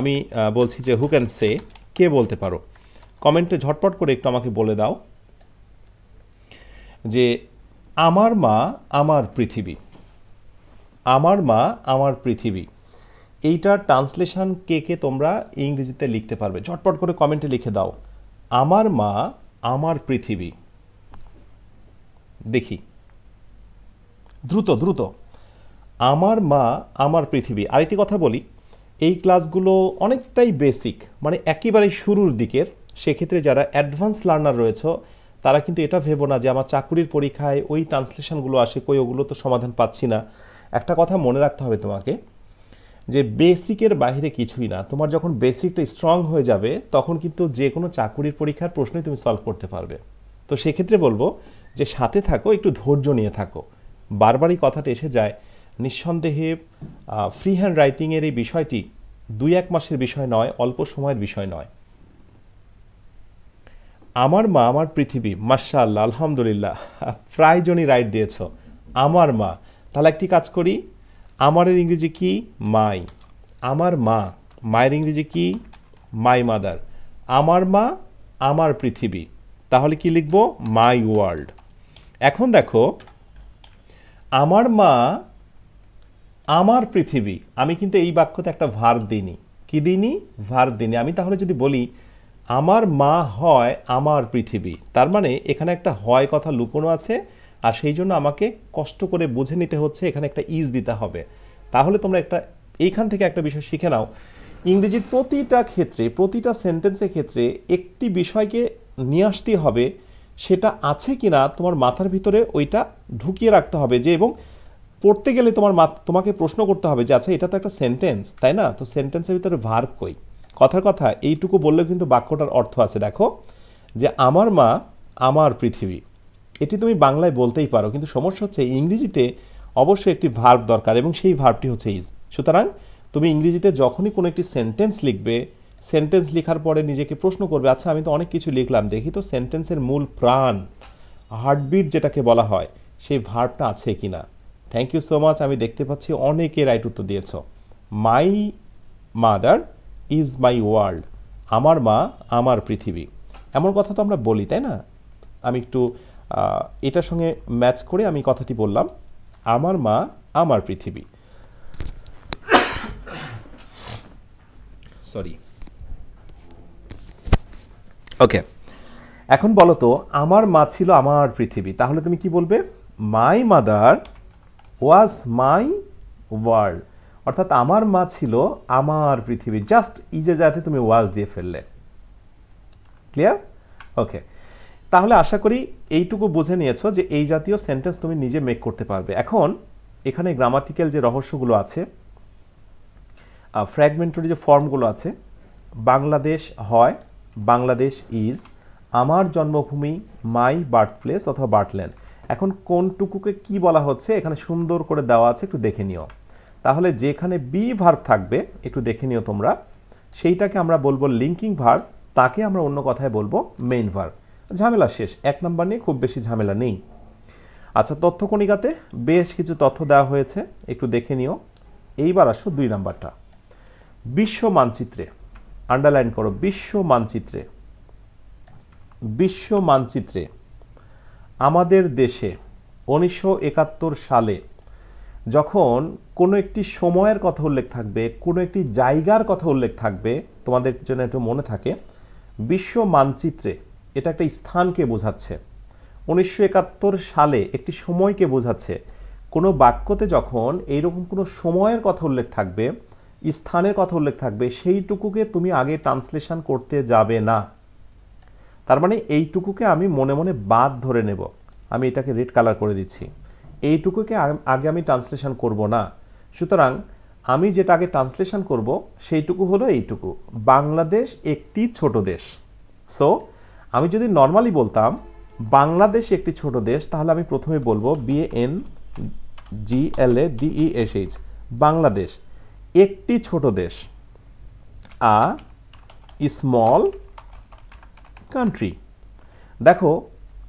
আমি বলছি যে হু ক্যান সে কে বলতে পারো কমেন্টে ঝটপট করে একটু আমাকে বলে দাও যে আমার মা আমার পৃথিবী আমার মা আমার পৃথিবী এইটার ট্রান্সলেশন কে কে তোমরা ইংরেজিতে লিখতে পারবে ঝটপট করে কমেন্টে লিখে দাও আমার মা আমার পৃথিবী দেখি দ্রুত দ্রুত আমার মা আমার পৃথিবী আরেকটি কথা বলি এই ক্লাসগুলো অনেকটাই বেসিক মানে একেবারে শুরুর দিকের সেক্ষেত্রে যারা অ্যাডভান্স লার্নার রয়েছে তারা কিন্তু এটা ভেবো না যে আমার চাকুরির পরীক্ষায় ওই ট্রান্সলেশনগুলো আসে কই ওগুলো তো সমাধান পাচ্ছি না একটা কথা মনে রাখতে হবে তোমাকে যে বেসিকের বাইরে কিছুই না তোমার যখন বেসিকটা স্ট্রং হয়ে যাবে তখন কিন্তু যে কোনো চাকুরির পরীক্ষার প্রশ্নই তুমি সলভ করতে পারবে তো সেক্ষেত্রে বলবো যে সাথে থাকো একটু ধৈর্য নিয়ে থাকো বারবারই কথাটা এসে যায় নিঃসন্দেহে ফ্রি হ্যান্ড রাইটিংয়ের এই বিষয়টি দুই এক মাসের বিষয় নয় অল্প সময়ের বিষয় নয় আমার মা আমার পৃথিবী মার্শাল্লাহ আলহামদুলিল্লাহ প্রায়জনই রাইট দিয়েছ আমার মা তাহলে একটি কাজ করি আমারের ইংরেজি কি মাই আমার মা মায়ের ইংরেজি কি মাই মাদার আমার মা আমার পৃথিবী তাহলে কি লিখব মাই ওয়ার্ল্ড এখন দেখো আমার মা আমার পৃথিবী আমি কিন্তু এই বাক্যতে একটা ভার দিইনি কি দিইনি ভার দিইনি আমি তাহলে যদি বলি আমার মা হয় আমার পৃথিবী তার মানে এখানে একটা হয় কথা লুকোনো আছে আর সেই জন্য আমাকে কষ্ট করে বুঝে নিতে হচ্ছে এখানে একটা ইজ দিতে হবে তাহলে তোমরা একটা এইখান থেকে একটা বিষয় শিখে নাও ইংরেজির প্রতিটা ক্ষেত্রে প্রতিটা সেন্টেন্সের ক্ষেত্রে একটি বিষয়কে নিয়ে আসতে হবে সেটা আছে কি না তোমার মাথার ভিতরে ওইটা ঢুকিয়ে রাখতে হবে যে এবং পড়তে গেলে তোমার তোমাকে প্রশ্ন করতে হবে যে আচ্ছা এটা তো একটা সেন্টেন্স তাই না তো সেন্টেন্সের ভিতরে ভার্ব কই কথার কথা এইটুকু বললেও কিন্তু বাক্যটার অর্থ আছে দেখো যে আমার মা আমার পৃথিবী এটি তুমি বাংলায় বলতেই পারো কিন্তু সমস্যা হচ্ছে ইংরেজিতে অবশ্যই একটি ভার্ব দরকার এবং সেই ভার্বটি হচ্ছে ইজ সুতরাং তুমি ইংরেজিতে যখনই কোনো একটি সেন্টেন্স লিখবে সেন্টেন্স লেখার পরে নিজেকে প্রশ্ন করবে আচ্ছা আমি তো অনেক কিছু লিখলাম দেখি তো সেন্টেন্সের মূল প্রাণ হার্টবিট যেটাকে বলা হয় সেই ভার্বটা আছে কি না থ্যাংক ইউ সো মাচ আমি দেখতে পাচ্ছি অনেকে রাইট উত্তর দিয়েছ my mother is my world আমার মা আমার পৃথিবী এমন কথা তো আমরা বলি তাই না আমি একটু এটার সঙ্গে ম্যাচ করে আমি কথাটি বললাম আমার মা আমার পৃথিবী সরি ওকে এখন বলো তো আমার মা ছিল আমার পৃথিবী তাহলে তুমি কি বলবে my mother was my world অর্থাৎ আমার মা ছিল আমার পৃথিবী জাস্ট ইজে যাতে তুমি ওয়াজ দিয়ে ফেললে ক্লিয়ার ওকে তাহলে আশা করি এইটুকু বুঝে নিয়েছো যে এই জাতীয় সেন্টেন্স তুমি নিজে মেক করতে পারবে এখন এখানে গ্রামাটিক্যাল যে রহস্যগুলো আছে ফ্র্যাগমেন্টারি যে ফর্মগুলো আছে বাংলাদেশ হয় বাংলাদেশ ইজ আমার জন্মভূমি মাই বার্থ প্লেস অথবা বার্থল্যান্ড এখন কোনটুকুকে কি বলা হচ্ছে এখানে সুন্দর করে দেওয়া আছে একটু দেখে নিও তাহলে যেখানে বি ভার্ব থাকবে একটু দেখে নিও তোমরা সেইটাকে আমরা বলবো লিঙ্কিং ভার্ব তাকে আমরা অন্য কথায় বলবো মেইন ভার্ব ঝামেলা শেষ এক নাম্বার নিয়ে খুব বেশি ঝামেলা নেই আচ্ছা তথ্যকণিকাতে বেশ কিছু তথ্য দেওয়া হয়েছে একটু দেখে নিও এইবার আসো দুই নাম্বারটা বিশ্ব মানচিত্রে আন্ডারলাইন করো বিশ্ব মানচিত্রে বিশ্ব মানচিত্রে আমাদের দেশে উনিশশো সালে যখন কোনো একটি সময়ের কথা উল্লেখ থাকবে কোনো একটি জায়গার কথা উল্লেখ থাকবে তোমাদের জন্য একটু মনে থাকে বিশ্ব মানচিত্রে এটা একটা স্থানকে বোঝাচ্ছে উনিশশো সালে একটি সময়কে বোঝাচ্ছে কোনো বাক্যতে যখন এইরকম কোনো সময়ের কথা উল্লেখ থাকবে স্থানের কথা উল্লেখ থাকবে সেইটুকুকে তুমি আগে ট্রান্সলেশন করতে যাবে না তার মানে এইটুকুকে আমি মনে মনে বাদ ধরে নেব আমি এটাকে রেড কালার করে দিচ্ছি এইটুকুকে আগে আমি ট্রান্সলেশন করব না সুতরাং আমি যেটা আগে ট্রান্সলেশন করব সেইটুকু হলো এইটুকু বাংলাদেশ একটি ছোট দেশ সো আমি যদি নর্মালি বলতাম বাংলাদেশ একটি ছোট দেশ তাহলে আমি প্রথমে বলবো B A N G L A D E S H Bangladesh একটি ছোট দেশ আ স্মল কান্ট্রি দেখো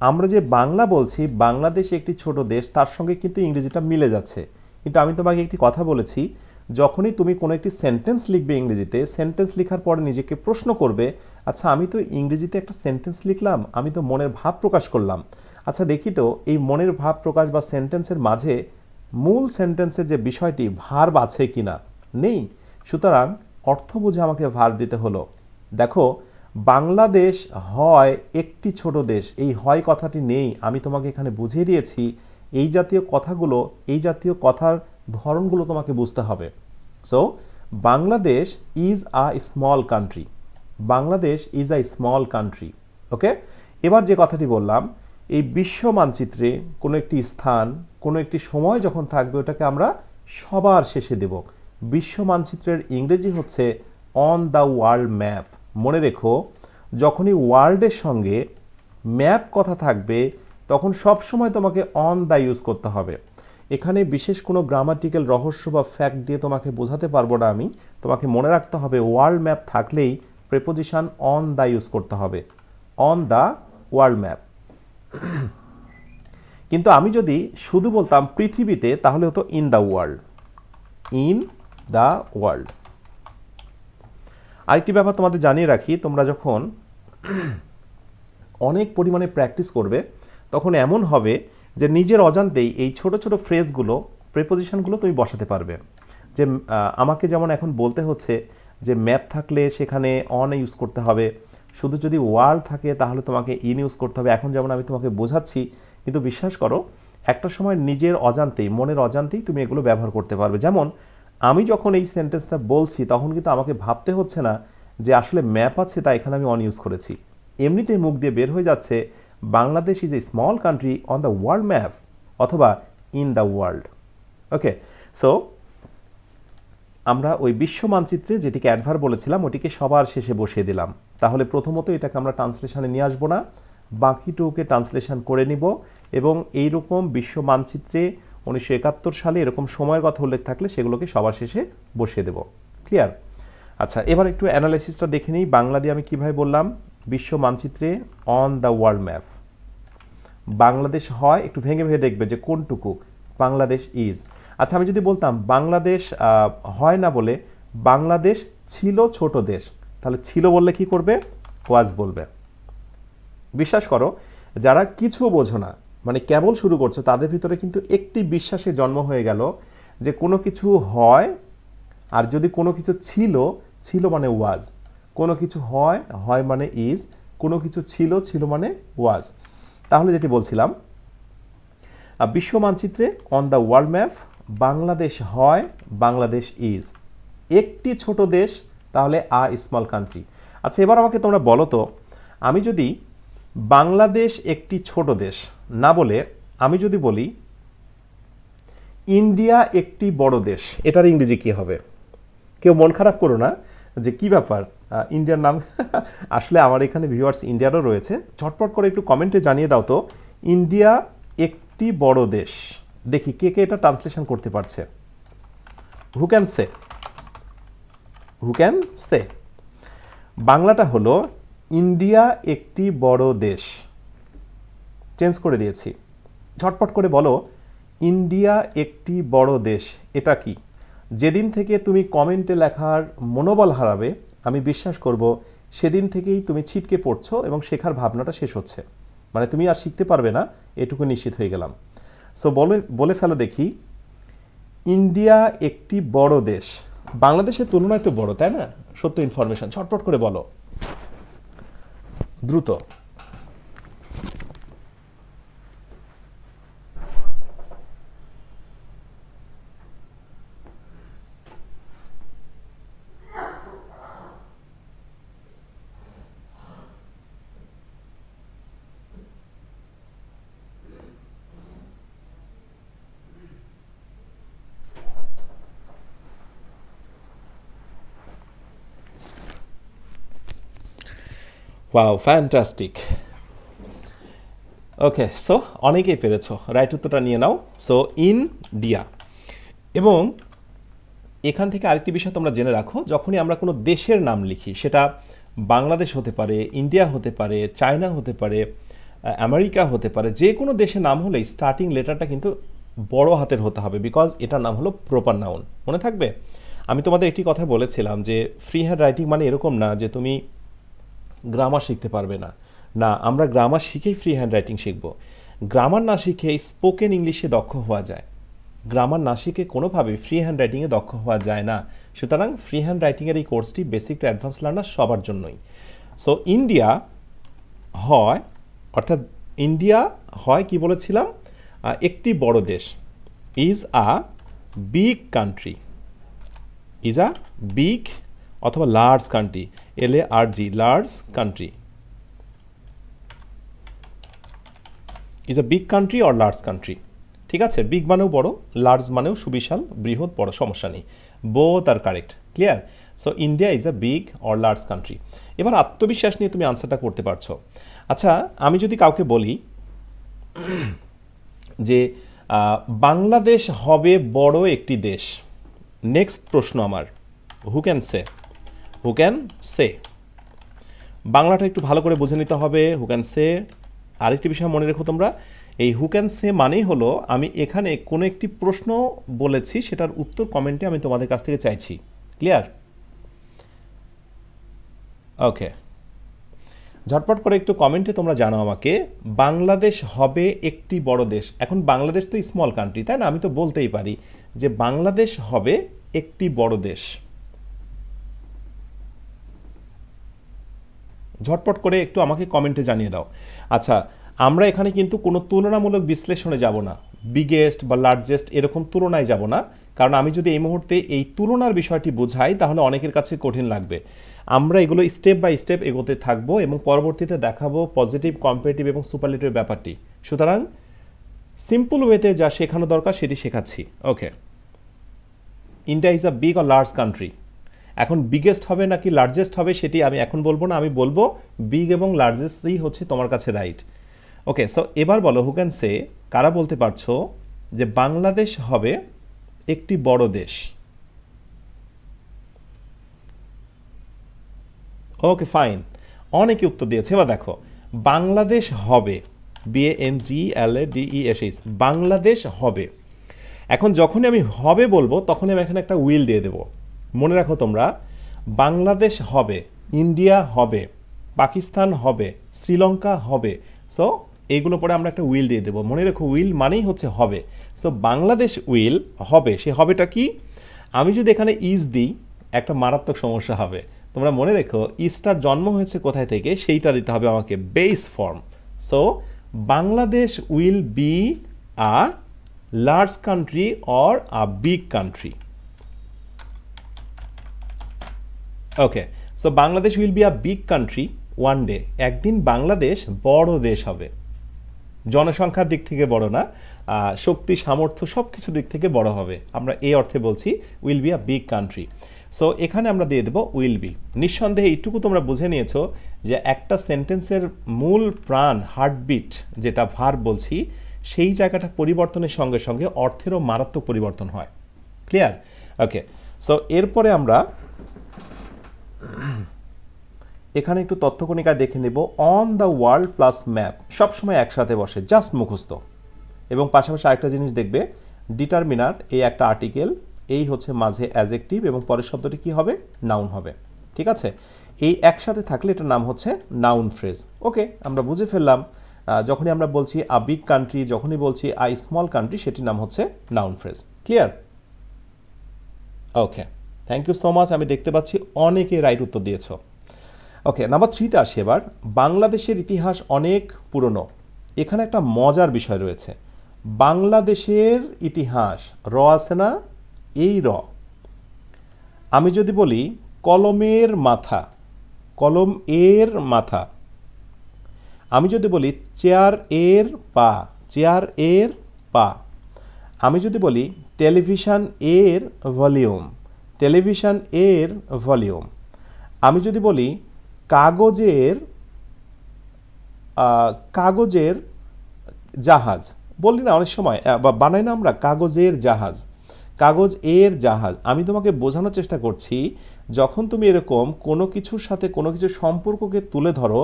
আমরা যে বাংলা বলছি বাংলাদেশ একটি ছোট দেশ তার সঙ্গে কিন্তু ইংরেজিটা মিলে যাচ্ছে কিন্তু আমি তোমাকে একটি কথা বলেছি যখনই তুমি কোনো একটি সেন্টেন্স লিখবে ইংরেজিতে সেন্টেন্স লেখার পরে নিজেকে প্রশ্ন করবে আচ্ছা আমি তো ইংরেজিতে একটা সেন্টেন্স লিখলাম আমি তো মনের ভাব প্রকাশ করলাম আচ্ছা দেখি তো এই মনের ভাব প্রকাশ বা সেন্টেন্সের মাঝে মূল সেন্টেন্সের যে বিষয়টি ভার্ব আছে কি না নেই সুতরাং অর্থ বুঝে আমাকে ভার্ব দিতে হলো দেখো বাংলাদেশ হয় একটি ছোট দেশ এই হয় কথাটি নেই আমি তোমাকে এখানে বুঝিয়ে দিয়েছি এই জাতীয় কথাগুলো এই জাতীয় কথার ধরনগুলো তোমাকে বুঝতে হবে so Bangladesh is a small country Bangladesh is a small country okay এবার যে কথাটি বললাম এই বিশ্ব মানচিত্রে কোনো একটি স্থান কোনো একটি সময় যখন থাকবে ওটাকে আমরা সবার শেষে দেব বিশ্ব মানচিত্রের ইংরেজি হচ্ছে অন দ্য ওয়ার্ল্ড ম্যাপ মনে রেখো যখনই ওয়ার্ল্ডের সঙ্গে ম্যাপ কথা থাকবে তখন সব সময় তোমাকে অন দা ইউজ করতে হবে এখানে বিশেষ কোনো গ্রামাটিক্যাল রহস্য বা ফ্যাক্ট দিয়ে তোমাকে বোঝাতে পারবো না আমি তোমাকে মনে রাখতে হবে ওয়ার্ল্ড ম্যাপ থাকলেই প্রেপোজিশান অন দা ইউজ করতে হবে অন দা ওয়ার্ল্ড ম্যাপ কিন্তু আমি যদি শুধু বলতাম পৃথিবীতে তাহলে হতো in the world in the world আরেকটি ব্যাপার তোমাদের জানিয়ে রাখি তোমরা যখন অনেক পরিমাণে প্র্যাকটিস করবে তখন এমন হবে যে নিজের অজান্তেই এই ছোট ছোট ফ্রেজগুলো প্রেপোজিশনগুলো তুমি বসাতে পারবে যে আমাকে যেমন এখন বলতে হচ্ছে যে ম্যাপ থাকলে সেখানে অন ইউজ করতে হবে শুধু যদি ওয়ার্ল্ড থাকে তাহলে তোমাকে ইন ইউজ করতে হবে এখন যেমন আমি তোমাকে বোঝাচ্ছি কিন্তু বিশ্বাস করো একটা সময় নিজের অজান্তেই মনের অজান্তেই তুমি এগুলো ব্যবহার করতে পারবে যেমন আমি যখন এই সেন্টেন্সটা বলছি তখন কিন্তু আমাকে ভাবতে হচ্ছে না যে আসলে ম্যাপ আছে তা এখানে আমি অন ইউজ করেছি এমনিতেই মুখ দিয়ে বের হয়ে যাচ্ছে Bangladesh is a small country on the world map অথবা in the world okay so আমরা ওই বিশ্ব মানচিত্রে যেটিকে অ্যাডভার বলেছিলাম ওটিকে সবার শেষে বসিয়ে দিলাম তাহলে প্রথমত এটাকে আমরা ট্রান্সলেশানে নিয়ে আসবো না বাকিটুকে ট্রান্সলেশন করে নিব এবং এই রকম বিশ্ব মানচিত্রে উনিশশো সালে এরকম সময়ের কথা উল্লেখ থাকলে সেগুলোকে সবার শেষে বসিয়ে দেব ক্লিয়ার আচ্ছা এবার একটু অ্যানালাইসিসটা দেখে নিই বাংলা দিয়ে আমি কীভাবে বললাম বিশ্ব মানচিত্রে on the world map Bangladesh হয় একটু ভেঙে ভেঙে দেখবে যে কোনটুকু বাংলাদেশ ইজ আচ্ছা আমি যদি বলতাম বাংলাদেশ হয় না বলে বাংলাদেশ ছিল ছোট দেশ তাহলে ছিল বললে কি করবে ওয়াজ বলবে বিশ্বাস করো যারা কিছু বোঝো না মানে কেবল শুরু করছে তাদের ভিতরে কিন্তু একটি বিশ্বাসে জন্ম হয়ে গেল যে কোনো কিছু হয় আর যদি কোনো কিছু ছিল ছিল মানে ওয়াজ কোনো কিছু হয় হয় মানে ইজ কোনো কিছু ছিল ছিল মানে ওয়াজ তাহলে যেটি বলছিলাম বিশ্ব মানচিত্রে on the world map Bangladesh হয় বাংলাদেশ ইজ একটি ছোট দেশ তাহলে আ স্মল কান্ট্রি আচ্ছা এবার আমাকে তোমরা বলো তো আমি যদি বাংলাদেশ একটি ছোট দেশ না বলে আমি যদি বলি ইন্ডিয়া একটি বড় দেশ এটার ইংরেজি কি হবে কেউ মন খারাপ করো না যে কি ব্যাপার ইন্ডিয়ার নাম আসলে আমার এখানে ভিউয়ার্স ইন্ডিয়ারও রয়েছে ঝটপট করে একটু কমেন্টে জানিয়ে দাও তো ইন্ডিয়া একটি বড় দেশ দেখি কে কে এটা ট্রান্সলেশন করতে পারছে who can say who can say বাংলাটা হলো ইন্ডিয়া একটি বড় দেশ চেঞ্জ করে দিয়েছি ঝটপট করে বলো ইন্ডিয়া একটি বড় দেশ এটা কি যেদিন থেকে তুমি কমেন্টে লেখার মনোবল হারাবে আমি বিশ্বাস করব সেদিন থেকেই তুমি ছিটকে পড়ছো এবং শেখার ভাবনাটা শেষ হচ্ছে মানে তুমি আর শিখতে পারবে না এটুকু নিশ্চিত হয়ে গেলাম সো বলে বলে ফেলো দেখি ইন্ডিয়া একটি বড় দেশ বাংলাদেশের তুলনায় তো বড় তাই না সত্য ইনফরমেশন ছটপট করে বলো Druto. Wow fantastic okay so অনেকেই পেরেছ রাইট উত্তরটা নিয়ে নাও সো ইন্ডিয়া এবং এখান থেকে আরেকটি বিষয় তোমরা জেনে রাখো যখনই আমরা কোনো দেশের নাম লিখি সেটা বাংলাদেশ হতে পারে ইন্ডিয়া হতে পারে চায়না হতে পারে আমেরিকা হতে পারে যে কোনো দেশে নাম হলেই স্টার্টিং লেটারটা কিন্তু বড় হাতের হতে হবে বিকজ এটার নাম হলো প্রপার নাউন মনে থাকবে আমি তোমাদের একটি কথা বলেছিলাম যে ফ্রি হ্যান্ড রাইটিং মানে এরকম না যে তুমি গ্রামার শিখতে পারবে না না আমরা গ্রামার শিখেই ফ্রি হ্যান্ড রাইটিং শিখব গ্রামার না শিখে স্পোকেন ইংলিশে দক্ষ হওয়া যায় গ্রামার না শিখে কোনোভাবে ফ্রি হ্যান্ড রাইটিংয়ে দক্ষ হওয়া যায় না সুতরাং ফ্রি হ্যান্ড রাইটিংয়ের এই কোর্সটি বেসিক টু অ্যাডভান্স লার্নার সবার জন্যই সো ইন্ডিয়া হয় অর্থাৎ ইন্ডিয়া হয় কি বলেছিলাম একটি বড় দেশ is a big country is a big অথবা large country L A R G large country is a big country or large country ঠিক আছে বিগ মানেও বড় লার্জ মানেও সুবিশাল বৃহৎ বড় সমস্যা নেই both are correct clear so India is a big or large country এবার আত্মবিশ্বাস নিয়ে তুমি আনসারটা করতে পারছো আচ্ছা আমি যদি কাউকে বলি যে বাংলাদেশ হবে বড় একটি দেশ নেক্সট প্রশ্ন আমার who can say who can say বাংলাটা একটু ভালো করে বুঝে নিতে হবে হু ক্যান সে আরেকটি বিষয় মনে রেখো তোমরা এই হু ক্যান সে মানেই হলো আমি এখানে কোনো একটি প্রশ্ন বলেছি সেটার উত্তর কমেন্টে আমি তোমাদের কাছ থেকে চাইছি ক্লিয়ার ওকে ঝটপট করে একটু কমেন্টে তোমরা জানো আমাকে বাংলাদেশ হবে একটি বড় দেশ এখন বাংলাদেশ তো স্মল কান্ট্রি তাই না আমি তো বলতেই পারি যে বাংলাদেশ হবে একটি বড় দেশ ঝটপট করে একটু আমাকে কমেন্টে জানিয়ে দাও আচ্ছা আমরা এখানে কিন্তু কোনো তুলনামূলক বিশ্লেষণে যাব না বিগেস্ট বা লার্জেস্ট এরকম তুলনায় যাব না কারণ আমি যদি এই মুহূর্তে এই তুলনার বিষয়টি বোঝাই তাহলে অনেকের কাছে কঠিন লাগবে আমরা এগুলো স্টেপ বাই স্টেপ এগোতে থাকব এবং পরবর্তীতে দেখাবো পজিটিভ কম্পারেটিভ এবং সুপারলেটিভ ব্যাপারটি সুতরাং সিম্পল ওয়েতে যা শেখানো দরকার সেটি শেখাচ্ছি okay India is a big or large country এখন বিগেস্ট হবে নাকি লার্জেস্ট হবে সেটি আমি এখন বলবো না আমি বলবো বিগ এবং লার্জেস্টই হচ্ছে তোমার কাছে রাইট ওকে সো এবার বলো হু ক্যান সে কারা বলতে পারছো যে বাংলাদেশ হবে একটি বড় দেশ ওকে ফাইন অনেকে উত্তর দিয়েছে এবার দেখো বাংলাদেশ হবে B A N G L A D E S H Bangladesh হবে এখন যখনই আমি হবে বলবো তখনই আমি এখানে একটা উইল দিয়ে দেবো মনে রাখো তোমরা বাংলাদেশ হবে ইন্ডিয়া হবে পাকিস্তান হবে শ্রীলঙ্কা হবে সো এইগুলো পরে আমরা একটা উইল দিয়ে দেবো মনে রেখো উইল মানেই হচ্ছে হবে সো বাংলাদেশ উইল হবে সে হবেটা কি আমি যদি এখানে ইজ দিই একটা মারাত্মক সমস্যা হবে তোমরা মনে রেখো ইস্টার জন্ম হয়েছে কোথায় থেকে সেইটা দিতে হবে আমাকে base form so Bangladesh will be a large country or a big country okay so Bangladesh will be a big country one day একদিন বাংলাদেশ বড় দেশ হবে জনসংখ্যার দিক থেকে বড় না শক্তি সামর্থ্য সব কিছু দিক থেকে বড় হবে আমরা এই অর্থে বলছি will be a big country so এখানে আমরা দিয়ে দেবো উইল বি নিঃসন্দেহে এইটুকু তোমরা বুঝে নিয়েছো যে একটা সেন্টেন্সের মূল প্রাণ হার্টবিট যেটা ভার বলছি সেই জায়গাটা পরিবর্তনের সঙ্গে সঙ্গে অর্থেরও মারাত্মক পরিবর্তন হয় ক্লিয়ার ওকে সো এরপরে আমরা এখানে একটু তথ্যকণিকা দেখে নেব on the world plus map সবসময় একসাথে বসে জাস্ট মুখস্থ এবং পাশাপাশি আরেকটা জিনিস দেখবে ডিটারমিনার এই একটা আর্টিকেল এই হচ্ছে মাঝে অ্যাজেকটিভ এবং পরের শব্দটি কি হবে নাউন হবে ঠিক আছে এই একসাথে থাকলে এটার নাম হচ্ছে নাউন ফ্রেজ ওকে আমরা বুঝে ফেললাম যখনই আমরা বলছি আ বিগ কান্ট্রি যখনই বলছি আই স্মল কান্ট্রি সেটির নাম হচ্ছে noun phrase clear okay thank you so much আমি দেখতে পাচ্ছি অনেকে রাইট উত্তর দিয়েছ ওকে নাম্বার থ্রিতে আসি এবার বাংলাদেশের ইতিহাস অনেক পুরনো এখানে একটা মজার বিষয় রয়েছে বাংলাদেশের ইতিহাস র আছে না এই র আমি যদি বলি কলমের মাথা কলম এর মাথা আমি যদি বলি চেয়ার এর পা চেয়ার এর পা আমি যদি বলি টেলিভিশন এর ভলিউম টেলিভিশন এর ভলিউম আমি যদি বলি কাগজের কাগজের জাহাজ বলি না অনেক সময় বা বানাই না আমরা কাগজের জাহাজ কাগজ এর জাহাজ আমি তোমাকে বোঝানোর চেষ্টা করছি যখন তুমি এরকম কোনো কিছুর সাথে কোনো কিছু সম্পর্ককে তুলে ধরো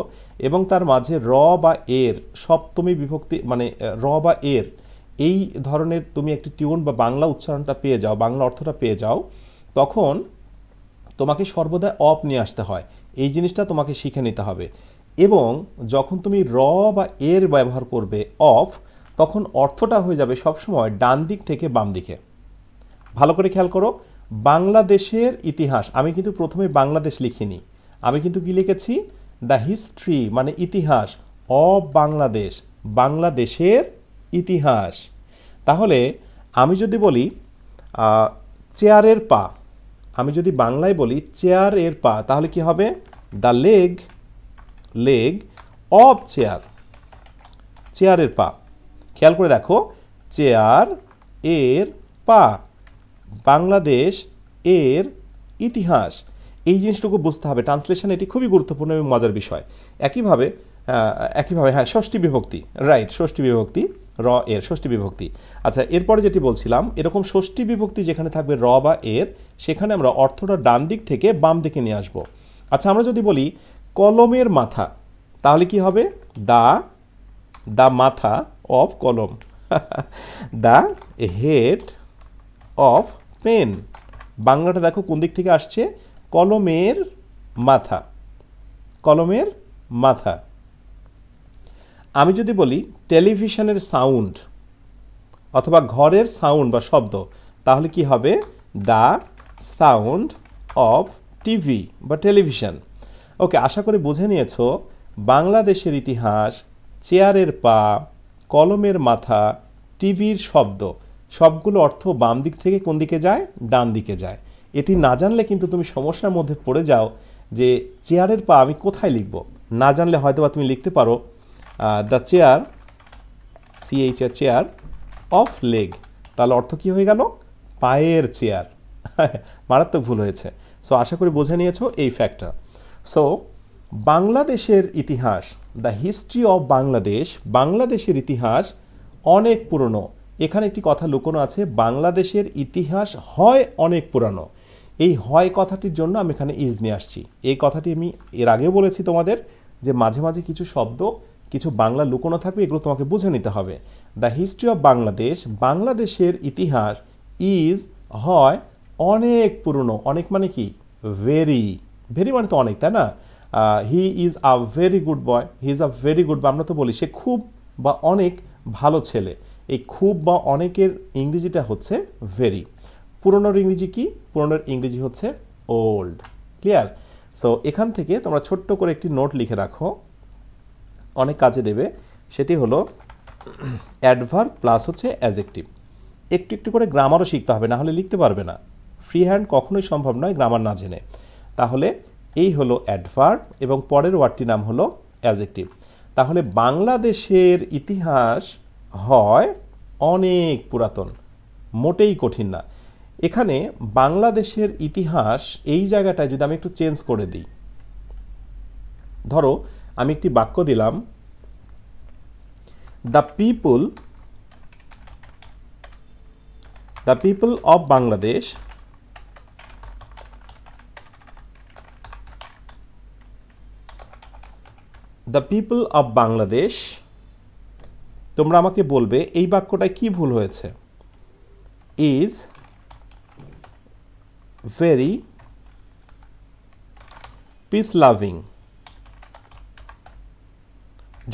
এবং তার মাঝে র বা এর সপ্তমী বিভক্তি মানে র বা এর এই ধরনের তুমি একটি টিউন বা বাংলা উচ্চারণটা পেয়ে যাও বাংলা অর্থটা পেয়ে যাও তখন তোমাকে সর্বদা অপ নিয়ে আসতে হয় এই জিনিসটা তোমাকে শিখে নিতে হবে এবং যখন তুমি র বা এর ব্যবহার করবে অফ তখন অর্থটা হয়ে যাবে সবসময় ডান দিক থেকে বাম দিকে ভালো করে খেয়াল করো বাংলাদেশের ইতিহাস আমি কিন্তু প্রথমে বাংলাদেশ লিখিনি আমি কিন্তু কি লিখেছি দ্য হিস্ট্রি মানে ইতিহাস অব বাংলাদেশ বাংলাদেশের ইতিহাস তাহলে আমি যদি বলি চেয়ারের পা আমি যদি বাংলায় বলি চেয়ার এর পা তাহলে কি হবে the leg leg of chair চেয়ারের পা খেয়াল করে দেখো চেয়ার এর পা বাংলাদেশ এর ইতিহাস এই জিনিসটুকু বুঝতে হবে ট্রান্সলেশন এটি খুবই গুরুত্বপূর্ণ এবং মজার বিষয় একইভাবে একইভাবে হ্যাঁ ষষ্ঠী বিভক্তি রাইট ষষ্ঠী বিভক্তি র এর ষষ্ঠী বিভক্তি আচ্ছা এরপরে যেটি বলছিলাম এরকম ষষ্ঠী বিভক্তি যেখানে থাকবে র বা এর সেখানে আমরা অর্থটা ডান দিক থেকে বাম দিকে নিয়ে আসব আচ্ছা আমরা যদি বলি কলমের মাথা তাহলে কি হবে দা দা মাথা অফ কলম দ্য হেড অফ পেন বাংলাটা দেখো কোন দিক থেকে আসছে কলমের মাথা কলমের মাথা আমি যদি বলি টেলিভিশনের সাউন্ড অথবা ঘরের সাউন্ড বা শব্দ তাহলে কি হবে দ্য সাউন্ড অফ টিভি বা টেলিভিশন ওকে আশা করি বুঝে নিয়েছ বাংলাদেশের ইতিহাস চেয়ারের পা কলমের মাথা টিভির শব্দ সবগুলো অর্থ বাম দিক থেকে কোন দিকে যায় ডান দিকে যায় এটি না জানলে কিন্তু তুমি সমস্যার মধ্যে পড়ে যাও যে চেয়ারের পা আমি কোথায় লিখব না জানলে হয়তো বা তুমি লিখতে পারো the chair C H A chair of leg তাহলে অর্থ কি হয়ে গেল পায়ের চেয়ার মারাত্মক ভুল হয়েছে সো আশা করি বুঝে নিয়েছো এই ফ্যাক্টটা সো বাংলাদেশের ইতিহাস দ্য হিস্ট্রি অফ বাংলাদেশ বাংলাদেশের ইতিহাস অনেক পুরনো এখানে একটি কথা লুকোনো আছে বাংলাদেশের ইতিহাস হয় অনেক পুরানো এই হয় কথাটির জন্য আমি এখানে ইজ নিয়ে আসছি এই কথাটি আমি এর আগেও বলেছি তোমাদের যে মাঝে মাঝে কিছু শব্দ কিছু বাংলা লুকোনো থাকবে এগুলো তোমাকে বুঝে নিতে হবে দ্য হিস্ট্রি অফ বাংলাদেশ বাংলাদেশের ইতিহাস ইজ হয় অনেক পুরনো অনেক মানে কি ভেরি ভেরি মানে তো অনেক তাই না he is a very good boy he is a very good boy আমরা তো বলি সে খুব বা অনেক ভালো ছেলে এই খুব বা অনেকের ইংরেজিটা হচ্ছে ভেরি পুরনোর ইংরেজি কি পুরনোর ইংরেজি হচ্ছে ওল্ড ক্লিয়ার সো এখান থেকে তোমরা ছোট্ট করে একটি নোট লিখে রাখো অনেক কাজে দেবে সেটি হলো অ্যাডভার্ব প্লাস হচ্ছে অ্যাজেক্টিভ একটু একটু করে গ্রামারও শিখতে হবে না হলে লিখতে পারবে না ফ্রি হ্যান্ড কখনোই সম্ভব নয় গ্রামার না জেনে তাহলে এই হলো অ্যাডভার্ব এবং পরের ওয়ার্ডটির নাম হলো অ্যাজেক্টিভ তাহলে বাংলাদেশের ইতিহাস হয় অনেক পুরাতন মোটেই কঠিন না এখানে বাংলাদেশের ইতিহাস এই জায়গাটায় যদি আমি একটু চেঞ্জ করে দিই ধরো আমি একটি বাক্য দিলাম the people the people of Bangladesh the people of Bangladesh তোমরা আমাকে বলবে এই বাক্যটায় কি ভুল হয়েছে ইজ ভেরি পিস লাভিং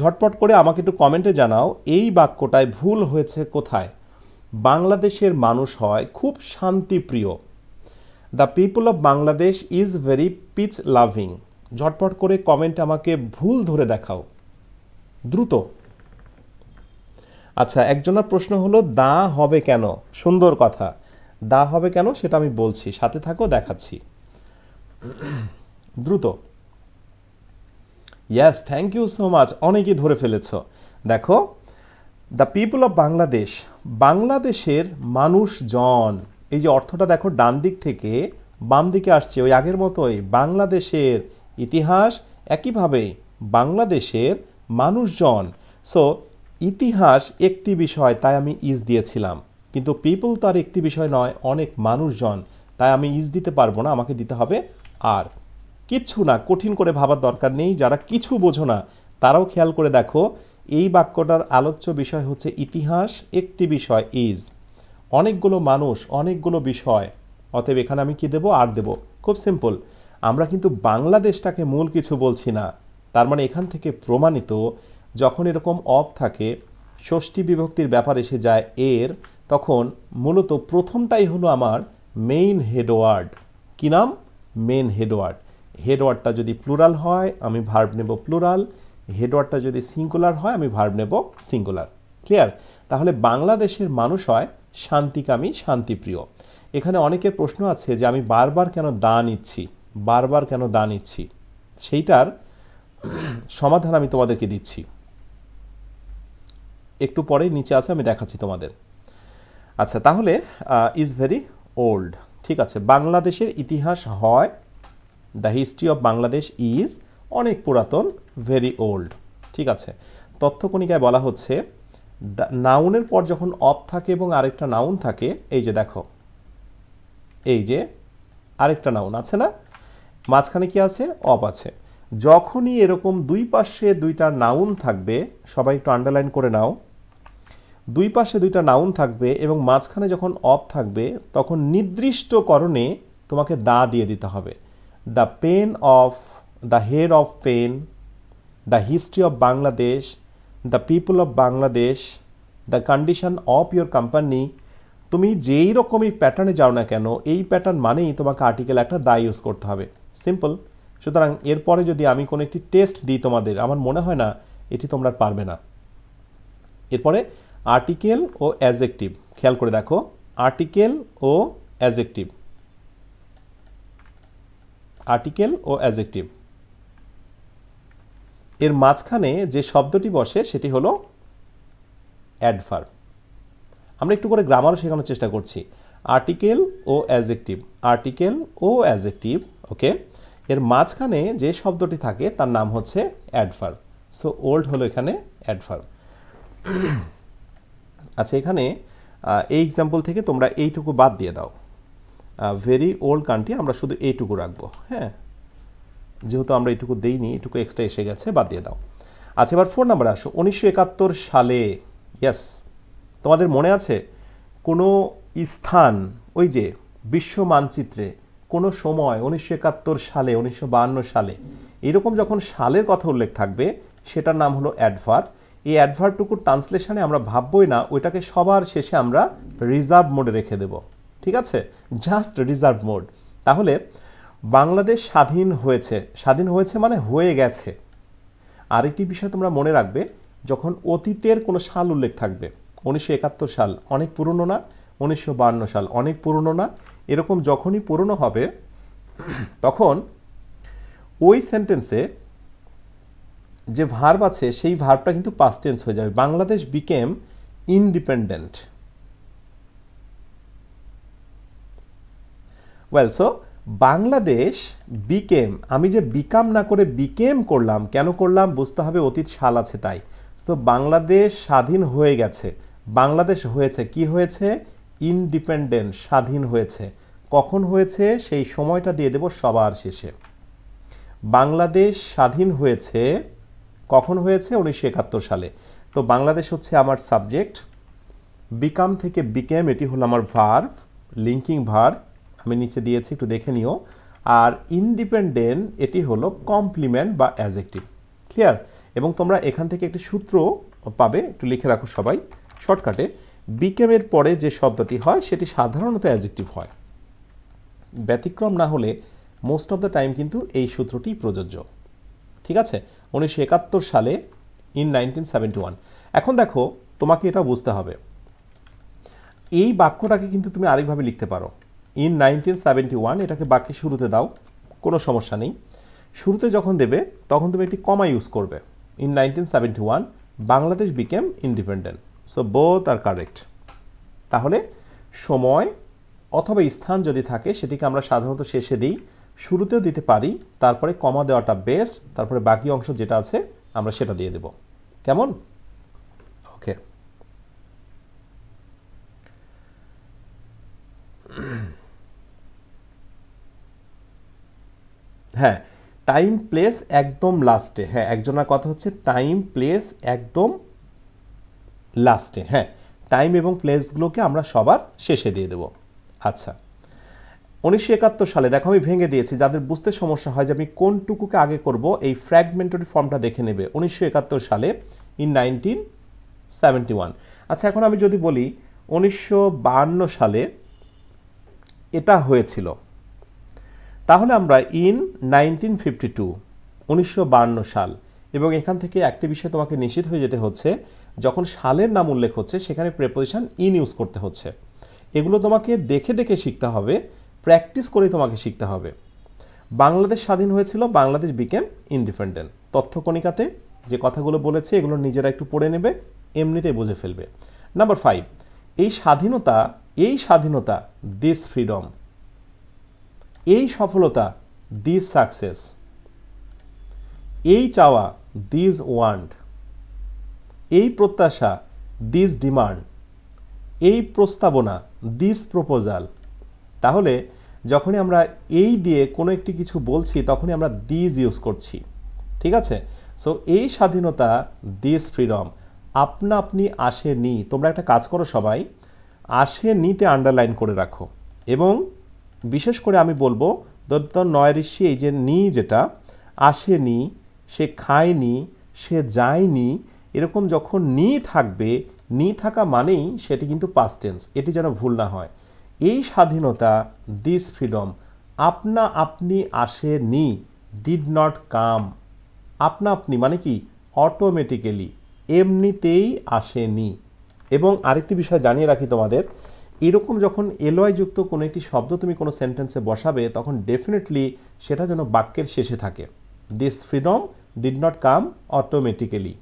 ঝটপট করে আমাকে একটু কমেন্টে জানাও এই বাক্যটায় ভুল হয়েছে কোথায় বাংলাদেশের মানুষ হয় খুব শান্তিপ্রিয় the people of Bangladesh is very peace loving ঝটপট করে কমেন্ট আমাকে ভুল ধরে দেখাও দ্রুত আচ্ছা একজনের প্রশ্ন হলো দা হবে কেন সুন্দর কথা দা হবে কেন সেটা আমি বলছি সাথে থাকো দেখাচ্ছি দ্রুত yes thank you so much অনেকেই ধরে ফেলেছ দেখো দ্য পিপল অফ বাংলাদেশ বাংলাদেশের মানুষজন এই যে অর্থটা দেখো ডান দিক থেকে বাম দিকে আসছে ওই আগের মতোই বাংলাদেশের ইতিহাস একইভাবে বাংলাদেশের মানুষজন সো ইতিহাস একটি বিষয় তাই আমি ইজ দিয়েছিলাম কিন্তু পিপল তার একটি বিষয় নয় অনেক মানুষজন তাই আমি ইজ দিতে পারবো না আমাকে দিতে হবে আর কিচ্ছু না কঠিন করে ভাবার দরকার নেই যারা কিছু বোঝো না তারাও খেয়াল করে দেখো এই বাক্যটার আলোচ্য বিষয় হচ্ছে ইতিহাস একটি বিষয় ইজ অনেকগুলো মানুষ অনেকগুলো বিষয় অতএব এখানে আমি কি দেব আর দেব খুব সিম্পল আমরা কিন্তু বাংলাদেশটাকে মূল কিছু বলছি না তার মানে এখান থেকে প্রমাণিত যখন এরকম অফ থাকে ষষ্ঠী বিভক্তির ব্যাপার এসে যায় এর তখন মূলত প্রথমটাই হলো আমার মেইন হেডওয়ার্ড কী নাম মেন হেডওয়ার্ড হেডওয়ার্ডটা যদি প্লুরাল হয় আমি ভার্ব নেব প্লুরাল হেডওয়ার্ডটা যদি সিঙ্গুলার হয় আমি ভার্ব নেব সিঙ্গুলার ক্লিয়ার তাহলে বাংলাদেশের মানুষ হয় শান্তিকামী শান্তিপ্রিয় এখানে অনেকের প্রশ্ন আছে যে আমি বারবার কেন দা নিচ্ছি বারবার কেন দা নিচ্ছি সেইটার সমাধান আমি তোমাদেরকে দিচ্ছি একটু পরেই নিচে আছে আমি দেখাচ্ছি তোমাদের আচ্ছা তাহলে ইজ ভেরি ওল্ড ঠিক আছে বাংলাদেশের ইতিহাস হয় the history of Bangladesh is অনেক পুরাতন ভেরি ওল্ড ঠিক আছে তথ্যকণিকায় বলা হচ্ছে নাউনের পর যখন অফ থাকে এবং আরেকটা নাউন থাকে এই যে দেখো এই যে আরেকটা নাউন আছে না মাঝখানে কি আছে অফ আছে যখনই এরকম দুই পাশে দুইটা নাউন থাকবে সবাই একটু আন্ডারলাইন করে নাও দুই পাশে দুইটা নাউন থাকবে এবং মাঝখানে যখন অফ থাকবে তখন নির্দিষ্টকরণে তোমাকে দা দিয়ে দিতে হবে the pain of the head of pain, the history of Bangladesh, the people of Bangladesh, the condition of your company তুমি যেই রকমই প্যাটার্নে যাও না কেন এই প্যাটার্ন মানেই তোমাকে আর্টিকেল একটা দা ইউজ করতে হবে সিম্পল সুতরাং এরপরে যদি আমি কোনো একটি টেস্ট দিই তোমাদের আমার মনে হয় না এটি তোমরা পারবে না এরপরে আর্টিকেল ও অ্যাজেকটিভ খেয়াল করে দেখো আর্টিকেল ও অ্যাজেকটিভ আর্টিকেল ও অ্যাজেকটিভ এর মাঝখানে যে শব্দটি বসে সেটি হলো অ্যাডভার আমরা একটু করে গ্রামারও শেখানোর চেষ্টা করছি আর্টিকেল ও অ্যাজেকটিভ আর্টিকেল ও অ্যাজেকটিভ ওকে এর মাঝখানে যে শব্দটি থাকে তার নাম হচ্ছে অ্যাডভার সো ওল্ড হলো এখানে অ্যাডভার আচ্ছা এখানে এই এক্সাম্পল থেকে তোমরা এইটুকু বাদ দিয়ে দাও ভেরি ওল্ড কান্ট্রি আমরা শুধু এইটুকু রাখবো হ্যাঁ যেহেতু আমরা এইটুকু দেইনি এটুকু এক্সট্রা এসে গেছে বাদ দিয়ে দাও আচ্ছা এবার ফোন নাম্বার আসো উনিশশো সালে ইয়াস তোমাদের মনে আছে কোনো স্থান ওই যে বিশ্ব মানচিত্রে কোনো সময় উনিশশো সালে উনিশশো সালে এরকম যখন সালের কথা উল্লেখ থাকবে সেটার নাম হলো অ্যাডভার্ট এই অ্যাডভার্টটুকুর ট্রান্সলেশনে আমরা ভাববই না ওইটাকে সবার শেষে আমরা রিজার্ভ মোডে রেখে দেবো ঠিক আছে জাস্ট রিজার্ভ মোড তাহলে বাংলাদেশ স্বাধীন হয়েছে স্বাধীন হয়েছে মানে হয়ে গেছে আরেকটি বিষয় তোমরা মনে রাখবে যখন অতীতের কোনো সাল উল্লেখ থাকবে উনিশশো সাল অনেক পুরনো না উনিশশো সাল অনেক পুরনো না এরকম যখনই পুরনো হবে তখন ওই সেন্টেন্সে যে ভার্ব আছে সেই ভার্বটা কিন্তু পাস্টেন্স হয়ে যাবে Bangladesh became independent well so Bangladesh became আমি যে বিকাম না করে বিকেম করলাম কেন করলাম বুঝতে হবে অতীত সাল আছে তাই তো বাংলাদেশ স্বাধীন হয়ে গেছে বাংলাদেশ হয়েছে কি হয়েছে ইনডিপেন্ডেন্ট স্বাধীন হয়েছে কখন হয়েছে সেই সময়টা দিয়ে দেব সবার শেষে বাংলাদেশ স্বাধীন হয়েছে কখন হয়েছে উনিশশো একাত্তর সালে তো বাংলাদেশ হচ্ছে আমার সাবজেক্ট বিকাম থেকে বিকেম এটি হলো আমার ভার্ভ লিঙ্কিং ভার্ভ আমি নিচে দিয়েছি একটু দেখে নিও আর ইনডিপেন্ডেন্ট এটি হলো কমপ্লিমেন্ট বা অ্যাজেক্টিভ ক্লিয়ার এবং তোমরা এখান থেকে একটি সূত্র পাবে একটু লিখে রাখো সবাই শর্টকাটে বিকেমের পরে যে শব্দটি হয় সেটি সাধারণত অ্যাজেক্টিভ হয় ব্যতিক্রম না হলে মোস্ট অফ দ্য টাইম কিন্তু এই সূত্রটি প্রযোজ্য ঠিক আছে উনিশশো একাত্তর সালে ইন নাইনটিন ওয়ান এখন দেখো তোমাকে এটা বুঝতে হবে এই বাক্যটাকে কিন্তু তুমি আরেকভাবে লিখতে পারো ইন নাইনটিন সেভেন্টি ওয়ান এটাকে বাকি শুরুতে দাও কোনো সমস্যা নেই শুরুতে যখন দেবে তখন তুমি একটি কমা ইউজ করবে in nineteen seventy one Bangladesh became independent so both are correct তাহলে সময় অথবা স্থান যদি থাকে সেটিকে আমরা সাধারণত শেষে দিই শুরুতেও দিতে পারি তারপরে কমা দেওয়াটা বেস্ট তারপরে বাকি অংশ যেটা আছে আমরা সেটা দিয়ে দেব কেমন ওকে হ্যাঁ টাইম প্লেস একদম লাস্টে হ্যাঁ একজনের কথা হচ্ছে টাইম প্লেস একদম লাস্টে হ্যাঁ টাইম এবং প্লেসগুলোকে আমরা সবার শেষে দিয়ে দেব আচ্ছা উনিশশো একাত্তর সালে দেখো আমি ভেঙে দিয়েছি যাদের বুঝতে সমস্যা হয় যে আমি কোনটুকুকে আগে করব এই ফ্র্যাগমেন্টারি ফর্মটা দেখে নেবে উনিশশো একাত্তর সালে ইন নাইনটিন ওয়ান আচ্ছা এখন আমি যদি বলি উনিশশো সালে এটা হয়েছিল তাহলে আমরা ইন নাইনটিন ফিফটি টু উনিশশো সাল এবং এখান থেকে একটি বিষয় তোমাকে নিশ্চিত হয়ে যেতে হচ্ছে যখন সালের নাম উল্লেখ হচ্ছে সেখানে প্রেপোজিশান ইন ইউজ করতে হচ্ছে এগুলো তোমাকে দেখে দেখে শিখতে হবে প্র্যাকটিস করে তোমাকে শিখতে হবে বাংলাদেশ স্বাধীন হয়েছিল বাংলাদেশ বিকেম ইন্ডিপেন্ডেন্ট তথ্যকণিকাতে যে কথাগুলো বলেছে এগুলো নিজেরা একটু পড়ে নেবে এমনিতেই বুঝে ফেলবে নাম্বার ফাইভ এই স্বাধীনতা এই স্বাধীনতা দিস ফ্রিডম এই সফলতা দিস সাকসেস এই চাওয়া দিস ওয়ান্ট এই প্রত্যাশা দিস ডিমান্ড এই প্রস্তাবনা দিস প্রপোজাল তাহলে যখনই আমরা এই দিয়ে কোনো একটি কিছু বলছি তখনই আমরা দিস ইউজ করছি ঠিক আছে সো এই স্বাধীনতা দিস ফ্রিডম আপনা আপনি নি তোমরা একটা কাজ করো সবাই আসে নিতে আন্ডারলাইন করে রাখো এবং বিশেষ করে আমি বলবো নয় ঋষি এই যে নি যেটা আসেনি সে খায়নি সে যায়নি এরকম যখন নি থাকবে নি থাকা মানেই সেটি কিন্তু পাস্টেন্স এটি যেন ভুল না হয় এই স্বাধীনতা দিস ফ্রিডম আপনা আপনি আসেনি ডিড নট কাম আপনা আপনি মানে কি অটোমেটিক্যালি এমনিতেই আসেনি এবং আরেকটি বিষয় জানিয়ে রাখি তোমাদের এরকম যখন যুক্ত কোনো একটি শব্দ তুমি কোনো সেন্টেন্সে বসাবে তখন ডেফিনেটলি সেটা যেন বাক্যের শেষে থাকে this freedom did not come automatically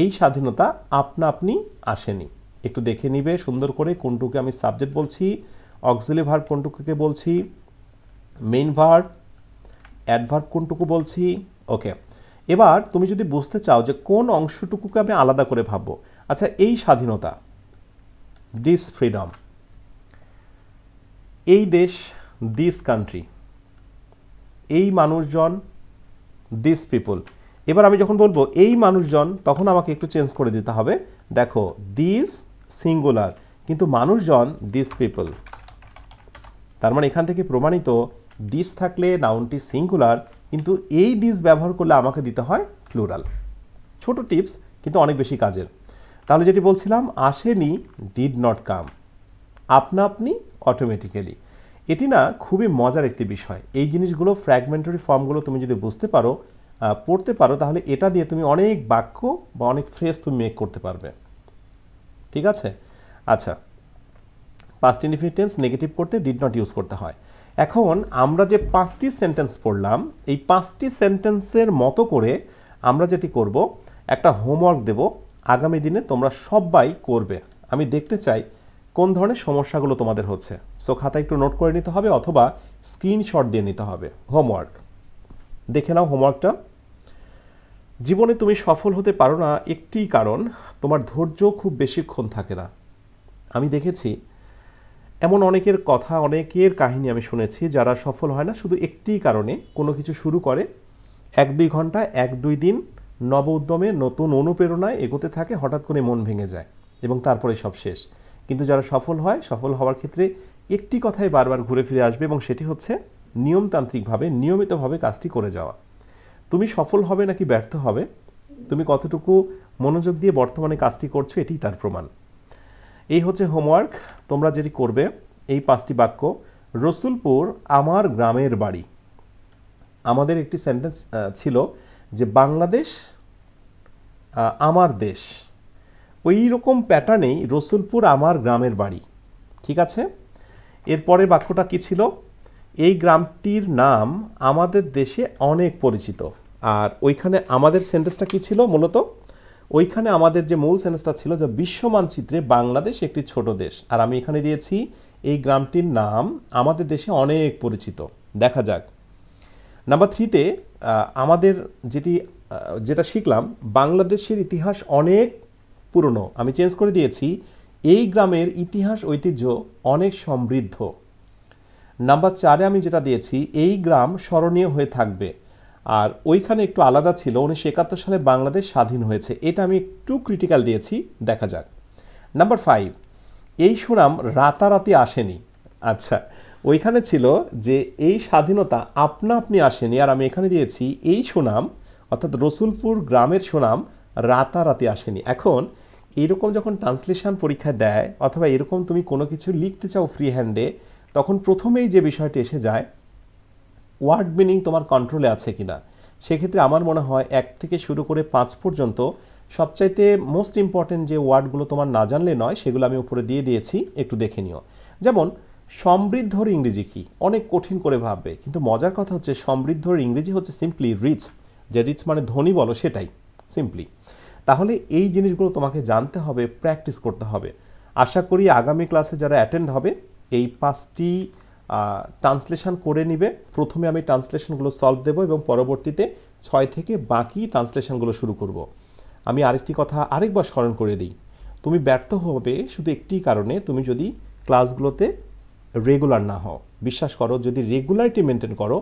এই স্বাধীনতা আপনা আপনি আসেনি একটু দেখে নিবে সুন্দর করে কোনটুকে আমি সাবজেক্ট বলছি অক্সিলি ভার্ব কোনটুকুকে বলছি মেইন ভার্ব অ্যাডভার্ব কোনটুকু বলছি ওকে এবার তুমি যদি বুঝতে চাও যে কোন অংশটুকুকে আমি আলাদা করে ভাববো আচ্ছা এই স্বাধীনতা দিস ফ্রিডম এই দেশ দিস কান্ট্রি এই মানুষজন দিস পিপল এবার আমি যখন বলবো এই মানুষজন তখন আমাকে একটু চেঞ্জ করে দিতে হবে দেখো দিস সিঙ্গুলার কিন্তু মানুষজন দিস পিপল তার মানে এখান থেকে প্রমাণিত দিস থাকলে নাউনটি সিঙ্গুলার কিন্তু এই দিস ব্যবহার করলে আমাকে দিতে হয় প্লুরাল ছোট টিপস কিন্তু অনেক বেশি কাজের তাহলে যেটি বলছিলাম আসেনি ডিড নট কাম আপনা আপনি অটোমেটিক্যালি এটি না খুবই মজার একটি বিষয় এই জিনিসগুলো ফ্র্যাগমেন্টারি ফর্মগুলো তুমি যদি বুঝতে পারো পড়তে পারো তাহলে এটা দিয়ে তুমি অনেক বাক্য বা অনেক ফ্রেজ তুমি মেক করতে পারবে ঠিক আছে আচ্ছা পাস্ট ইনডিফিনিটেন্স নেগেটিভ করতে ডিড নট ইউজ করতে হয় এখন আমরা যে পাঁচটি সেন্টেন্স পড়লাম এই পাঁচটি সেন্টেন্সের মতো করে আমরা যেটি করব একটা হোমওয়ার্ক দেব আগামী দিনে তোমরা সবাই করবে আমি দেখতে চাই কোন ধরনের সমস্যাগুলো তোমাদের হচ্ছে সো খাতা একটু নোট করে নিতে হবে অথবা স্ক্রিনশট দিয়ে নিতে হবে হোমওয়ার্ক দেখে নাও হোমওয়ার্কটা জীবনে তুমি সফল হতে পারো না একটি কারণ তোমার ধৈর্য খুব বেশিক্ষণ থাকে না আমি দেখেছি এমন অনেকের কথা অনেকের কাহিনী আমি শুনেছি যারা সফল হয় না শুধু একটি কারণে কোনো কিছু শুরু করে এক দুই ঘন্টা এক দুই দিন নব উদ্যমে নতুন অনুপ্রেরণায় এগোতে থাকে হঠাৎ করে মন ভেঙে যায় এবং তারপরে সব শেষ কিন্তু যারা সফল হয় সফল হওয়ার ক্ষেত্রে একটি কথাই বারবার ঘুরে ফিরে আসবে এবং সেটি হচ্ছে নিয়মতান্ত্রিকভাবে নিয়মিতভাবে কাজটি করে যাওয়া তুমি সফল হবে নাকি ব্যর্থ হবে তুমি কতটুকু মনোযোগ দিয়ে বর্তমানে কাজটি করছো এটি তার প্রমাণ এই হচ্ছে হোমওয়ার্ক তোমরা যেটি করবে এই পাঁচটি বাক্য রসুলপুর আমার গ্রামের বাড়ি আমাদের একটি সেন্টেন্স ছিল যে বাংলাদেশ আমার দেশ ওই রকম প্যাটার্নেই রসুলপুর আমার গ্রামের বাড়ি ঠিক আছে এরপরের বাক্যটা কি ছিল এই গ্রামটির নাম আমাদের দেশে অনেক পরিচিত আর ওইখানে আমাদের সেন্টেন্সটা কি ছিল মূলত ওইখানে আমাদের যে মূল সেন্টেন্সটা ছিল যে বিশ্ব মানচিত্রে বাংলাদেশ একটি ছোট দেশ আর আমি এখানে দিয়েছি এই গ্রামটির নাম আমাদের দেশে অনেক পরিচিত দেখা যাক নাম্বার থ্রিতে আমাদের যেটি যেটা শিখলাম বাংলাদেশের ইতিহাস অনেক পুরনো আমি চেঞ্জ করে দিয়েছি এই গ্রামের ইতিহাস ঐতিহ্য অনেক সমৃদ্ধ নাম্বার চারে আমি যেটা দিয়েছি এই গ্রাম স্মরণীয় হয়ে থাকবে আর ওইখানে একটু আলাদা ছিল উনিশশো একাত্তর সালে বাংলাদেশ স্বাধীন হয়েছে এটা আমি একটু ক্রিটিক্যাল দিয়েছি দেখা যাক নাম্বার ফাইভ এই সুনাম রাতারাতি আসেনি আচ্ছা ওইখানে ছিল যে এই স্বাধীনতা আপনা আপনি আসেনি আর আমি এখানে দিয়েছি এই সুনাম অর্থাৎ রসুলপুর গ্রামের সুনাম রাতারাতি আসেনি এখন এরকম যখন ট্রান্সলেশন পরীক্ষা দেয় অথবা এরকম তুমি কোনো কিছু লিখতে চাও ফ্রি হ্যান্ডে তখন প্রথমেই যে বিষয়টি এসে যায় ওয়ার্ড মিনিং তোমার কন্ট্রোলে আছে কি না সেক্ষেত্রে আমার মনে হয় এক থেকে শুরু করে পাঁচ পর্যন্ত সবচাইতে মোস্ট ইম্পর্টেন্ট যে ওয়ার্ডগুলো তোমার না জানলে নয় সেগুলো আমি উপরে দিয়ে দিয়েছি একটু দেখে নিও যেমন সমৃদ্ধর ইংরেজি কি অনেক কঠিন করে ভাববে কিন্তু মজার কথা হচ্ছে সমৃদ্ধর ইংরেজি হচ্ছে সিম্পলি রিচ যে রিচ মানে ধনী বলো সেটাই সিম্পলি তাহলে এই জিনিসগুলো তোমাকে জানতে হবে প্র্যাকটিস করতে হবে আশা করি আগামী ক্লাসে যারা অ্যাটেন্ড হবে এই পাঁচটি ট্রান্সলেশন করে নিবে প্রথমে আমি ট্রান্সলেশনগুলো সলভ দেব এবং পরবর্তীতে ছয় থেকে বাকি ট্রান্সলেশনগুলো শুরু করব। আমি আরেকটি কথা আরেকবার স্মরণ করে দিই তুমি ব্যর্থ হবে শুধু একটি কারণে তুমি যদি ক্লাসগুলোতে রেগুলার না হও বিশ্বাস করো যদি রেগুলারিটি মেনটেন করো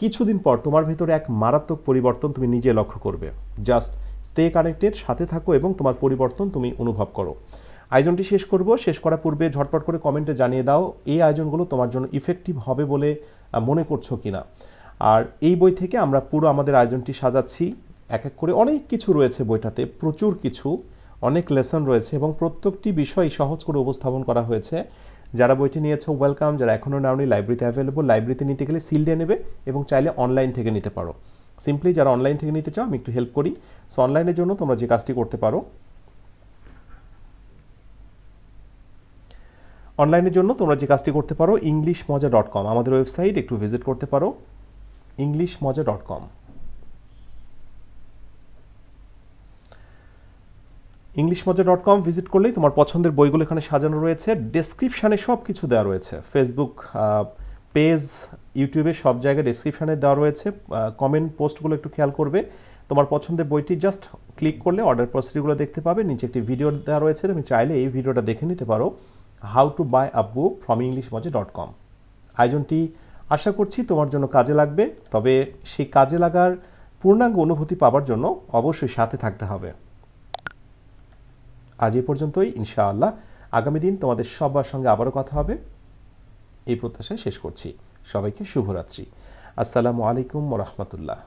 কিছুদিন পর তোমার ভিতরে এক মারাত্মক পরিবর্তন তুমি নিজে লক্ষ্য করবে জাস্ট স্টে কানেক্টেড সাথে থাকো এবং তোমার পরিবর্তন তুমি অনুভব করো আয়োজনটি শেষ করব শেষ করার পূর্বে ঝটপট করে কমেন্টে জানিয়ে দাও এই আয়োজনগুলো তোমার জন্য ইফেক্টিভ হবে বলে মনে করছো কি না আর এই বই থেকে আমরা পুরো আমাদের আয়োজনটি সাজাচ্ছি এক এক করে অনেক কিছু রয়েছে বইটাতে প্রচুর কিছু অনেক লেসন রয়েছে এবং প্রত্যেকটি বিষয় সহজ করে উপস্থাপন করা হয়েছে যারা বইটি নিয়েছো ওয়েলকাম যারা এখনও নাওনি লাইব্রেরিতে অ্যাভেলেবল লাইব্রেরিতে নিতে গেলে সিল দিয়ে নেবে এবং চাইলে অনলাইন থেকে নিতে পারো সিম্পলি যারা অনলাইন থেকে নিতে চাও আমি একটু হেল্প করি সো অনলাইনের জন্য তোমরা যে কাজটি করতে পারো অনলাইনের জন্য তোমরা যে কাজটি করতে পারো ইংলিশ মজা ডট কম আমাদের ওয়েবসাইট একটু ভিজিট করতে পারো English Moja dot com English Moja dot com visit করলেই তোমার পছন্দের বইগুলো এখানে সাজানো রয়েছে ডেসক্রিপশানে সব কিছু দেওয়া রয়েছে ফেসবুক পেজ ইউটিউবে সব জায়গায় ডিসক্রিপশানে দেওয়া রয়েছে কমেন্ট পোস্টগুলো একটু খেয়াল করবে তোমার পছন্দের বইটি জাস্ট ক্লিক করলে অর্ডার প্রসিডিগুলো দেখতে পাবে নিচে একটি ভিডিও দেওয়া রয়েছে তুমি চাইলে এই ভিডিওটা দেখে নিতে পারো how to buy a book from English Moja dot com আয়োজনটি আশা করছি তোমার জন্য কাজে লাগবে তবে সেই কাজে লাগার পূর্ণাঙ্গ অনুভূতি পাবার জন্য অবশ্যই সাথে থাকতে হবে আজ এ পর্যন্তই ইনশাআল্লাহ আগামী দিন তোমাদের সবার সঙ্গে আবারও কথা হবে এই প্রত্যাশায় শেষ করছি সবাইকে শুভরাত্রি আসসালামু আলাইকুম রহমতুল্লাহ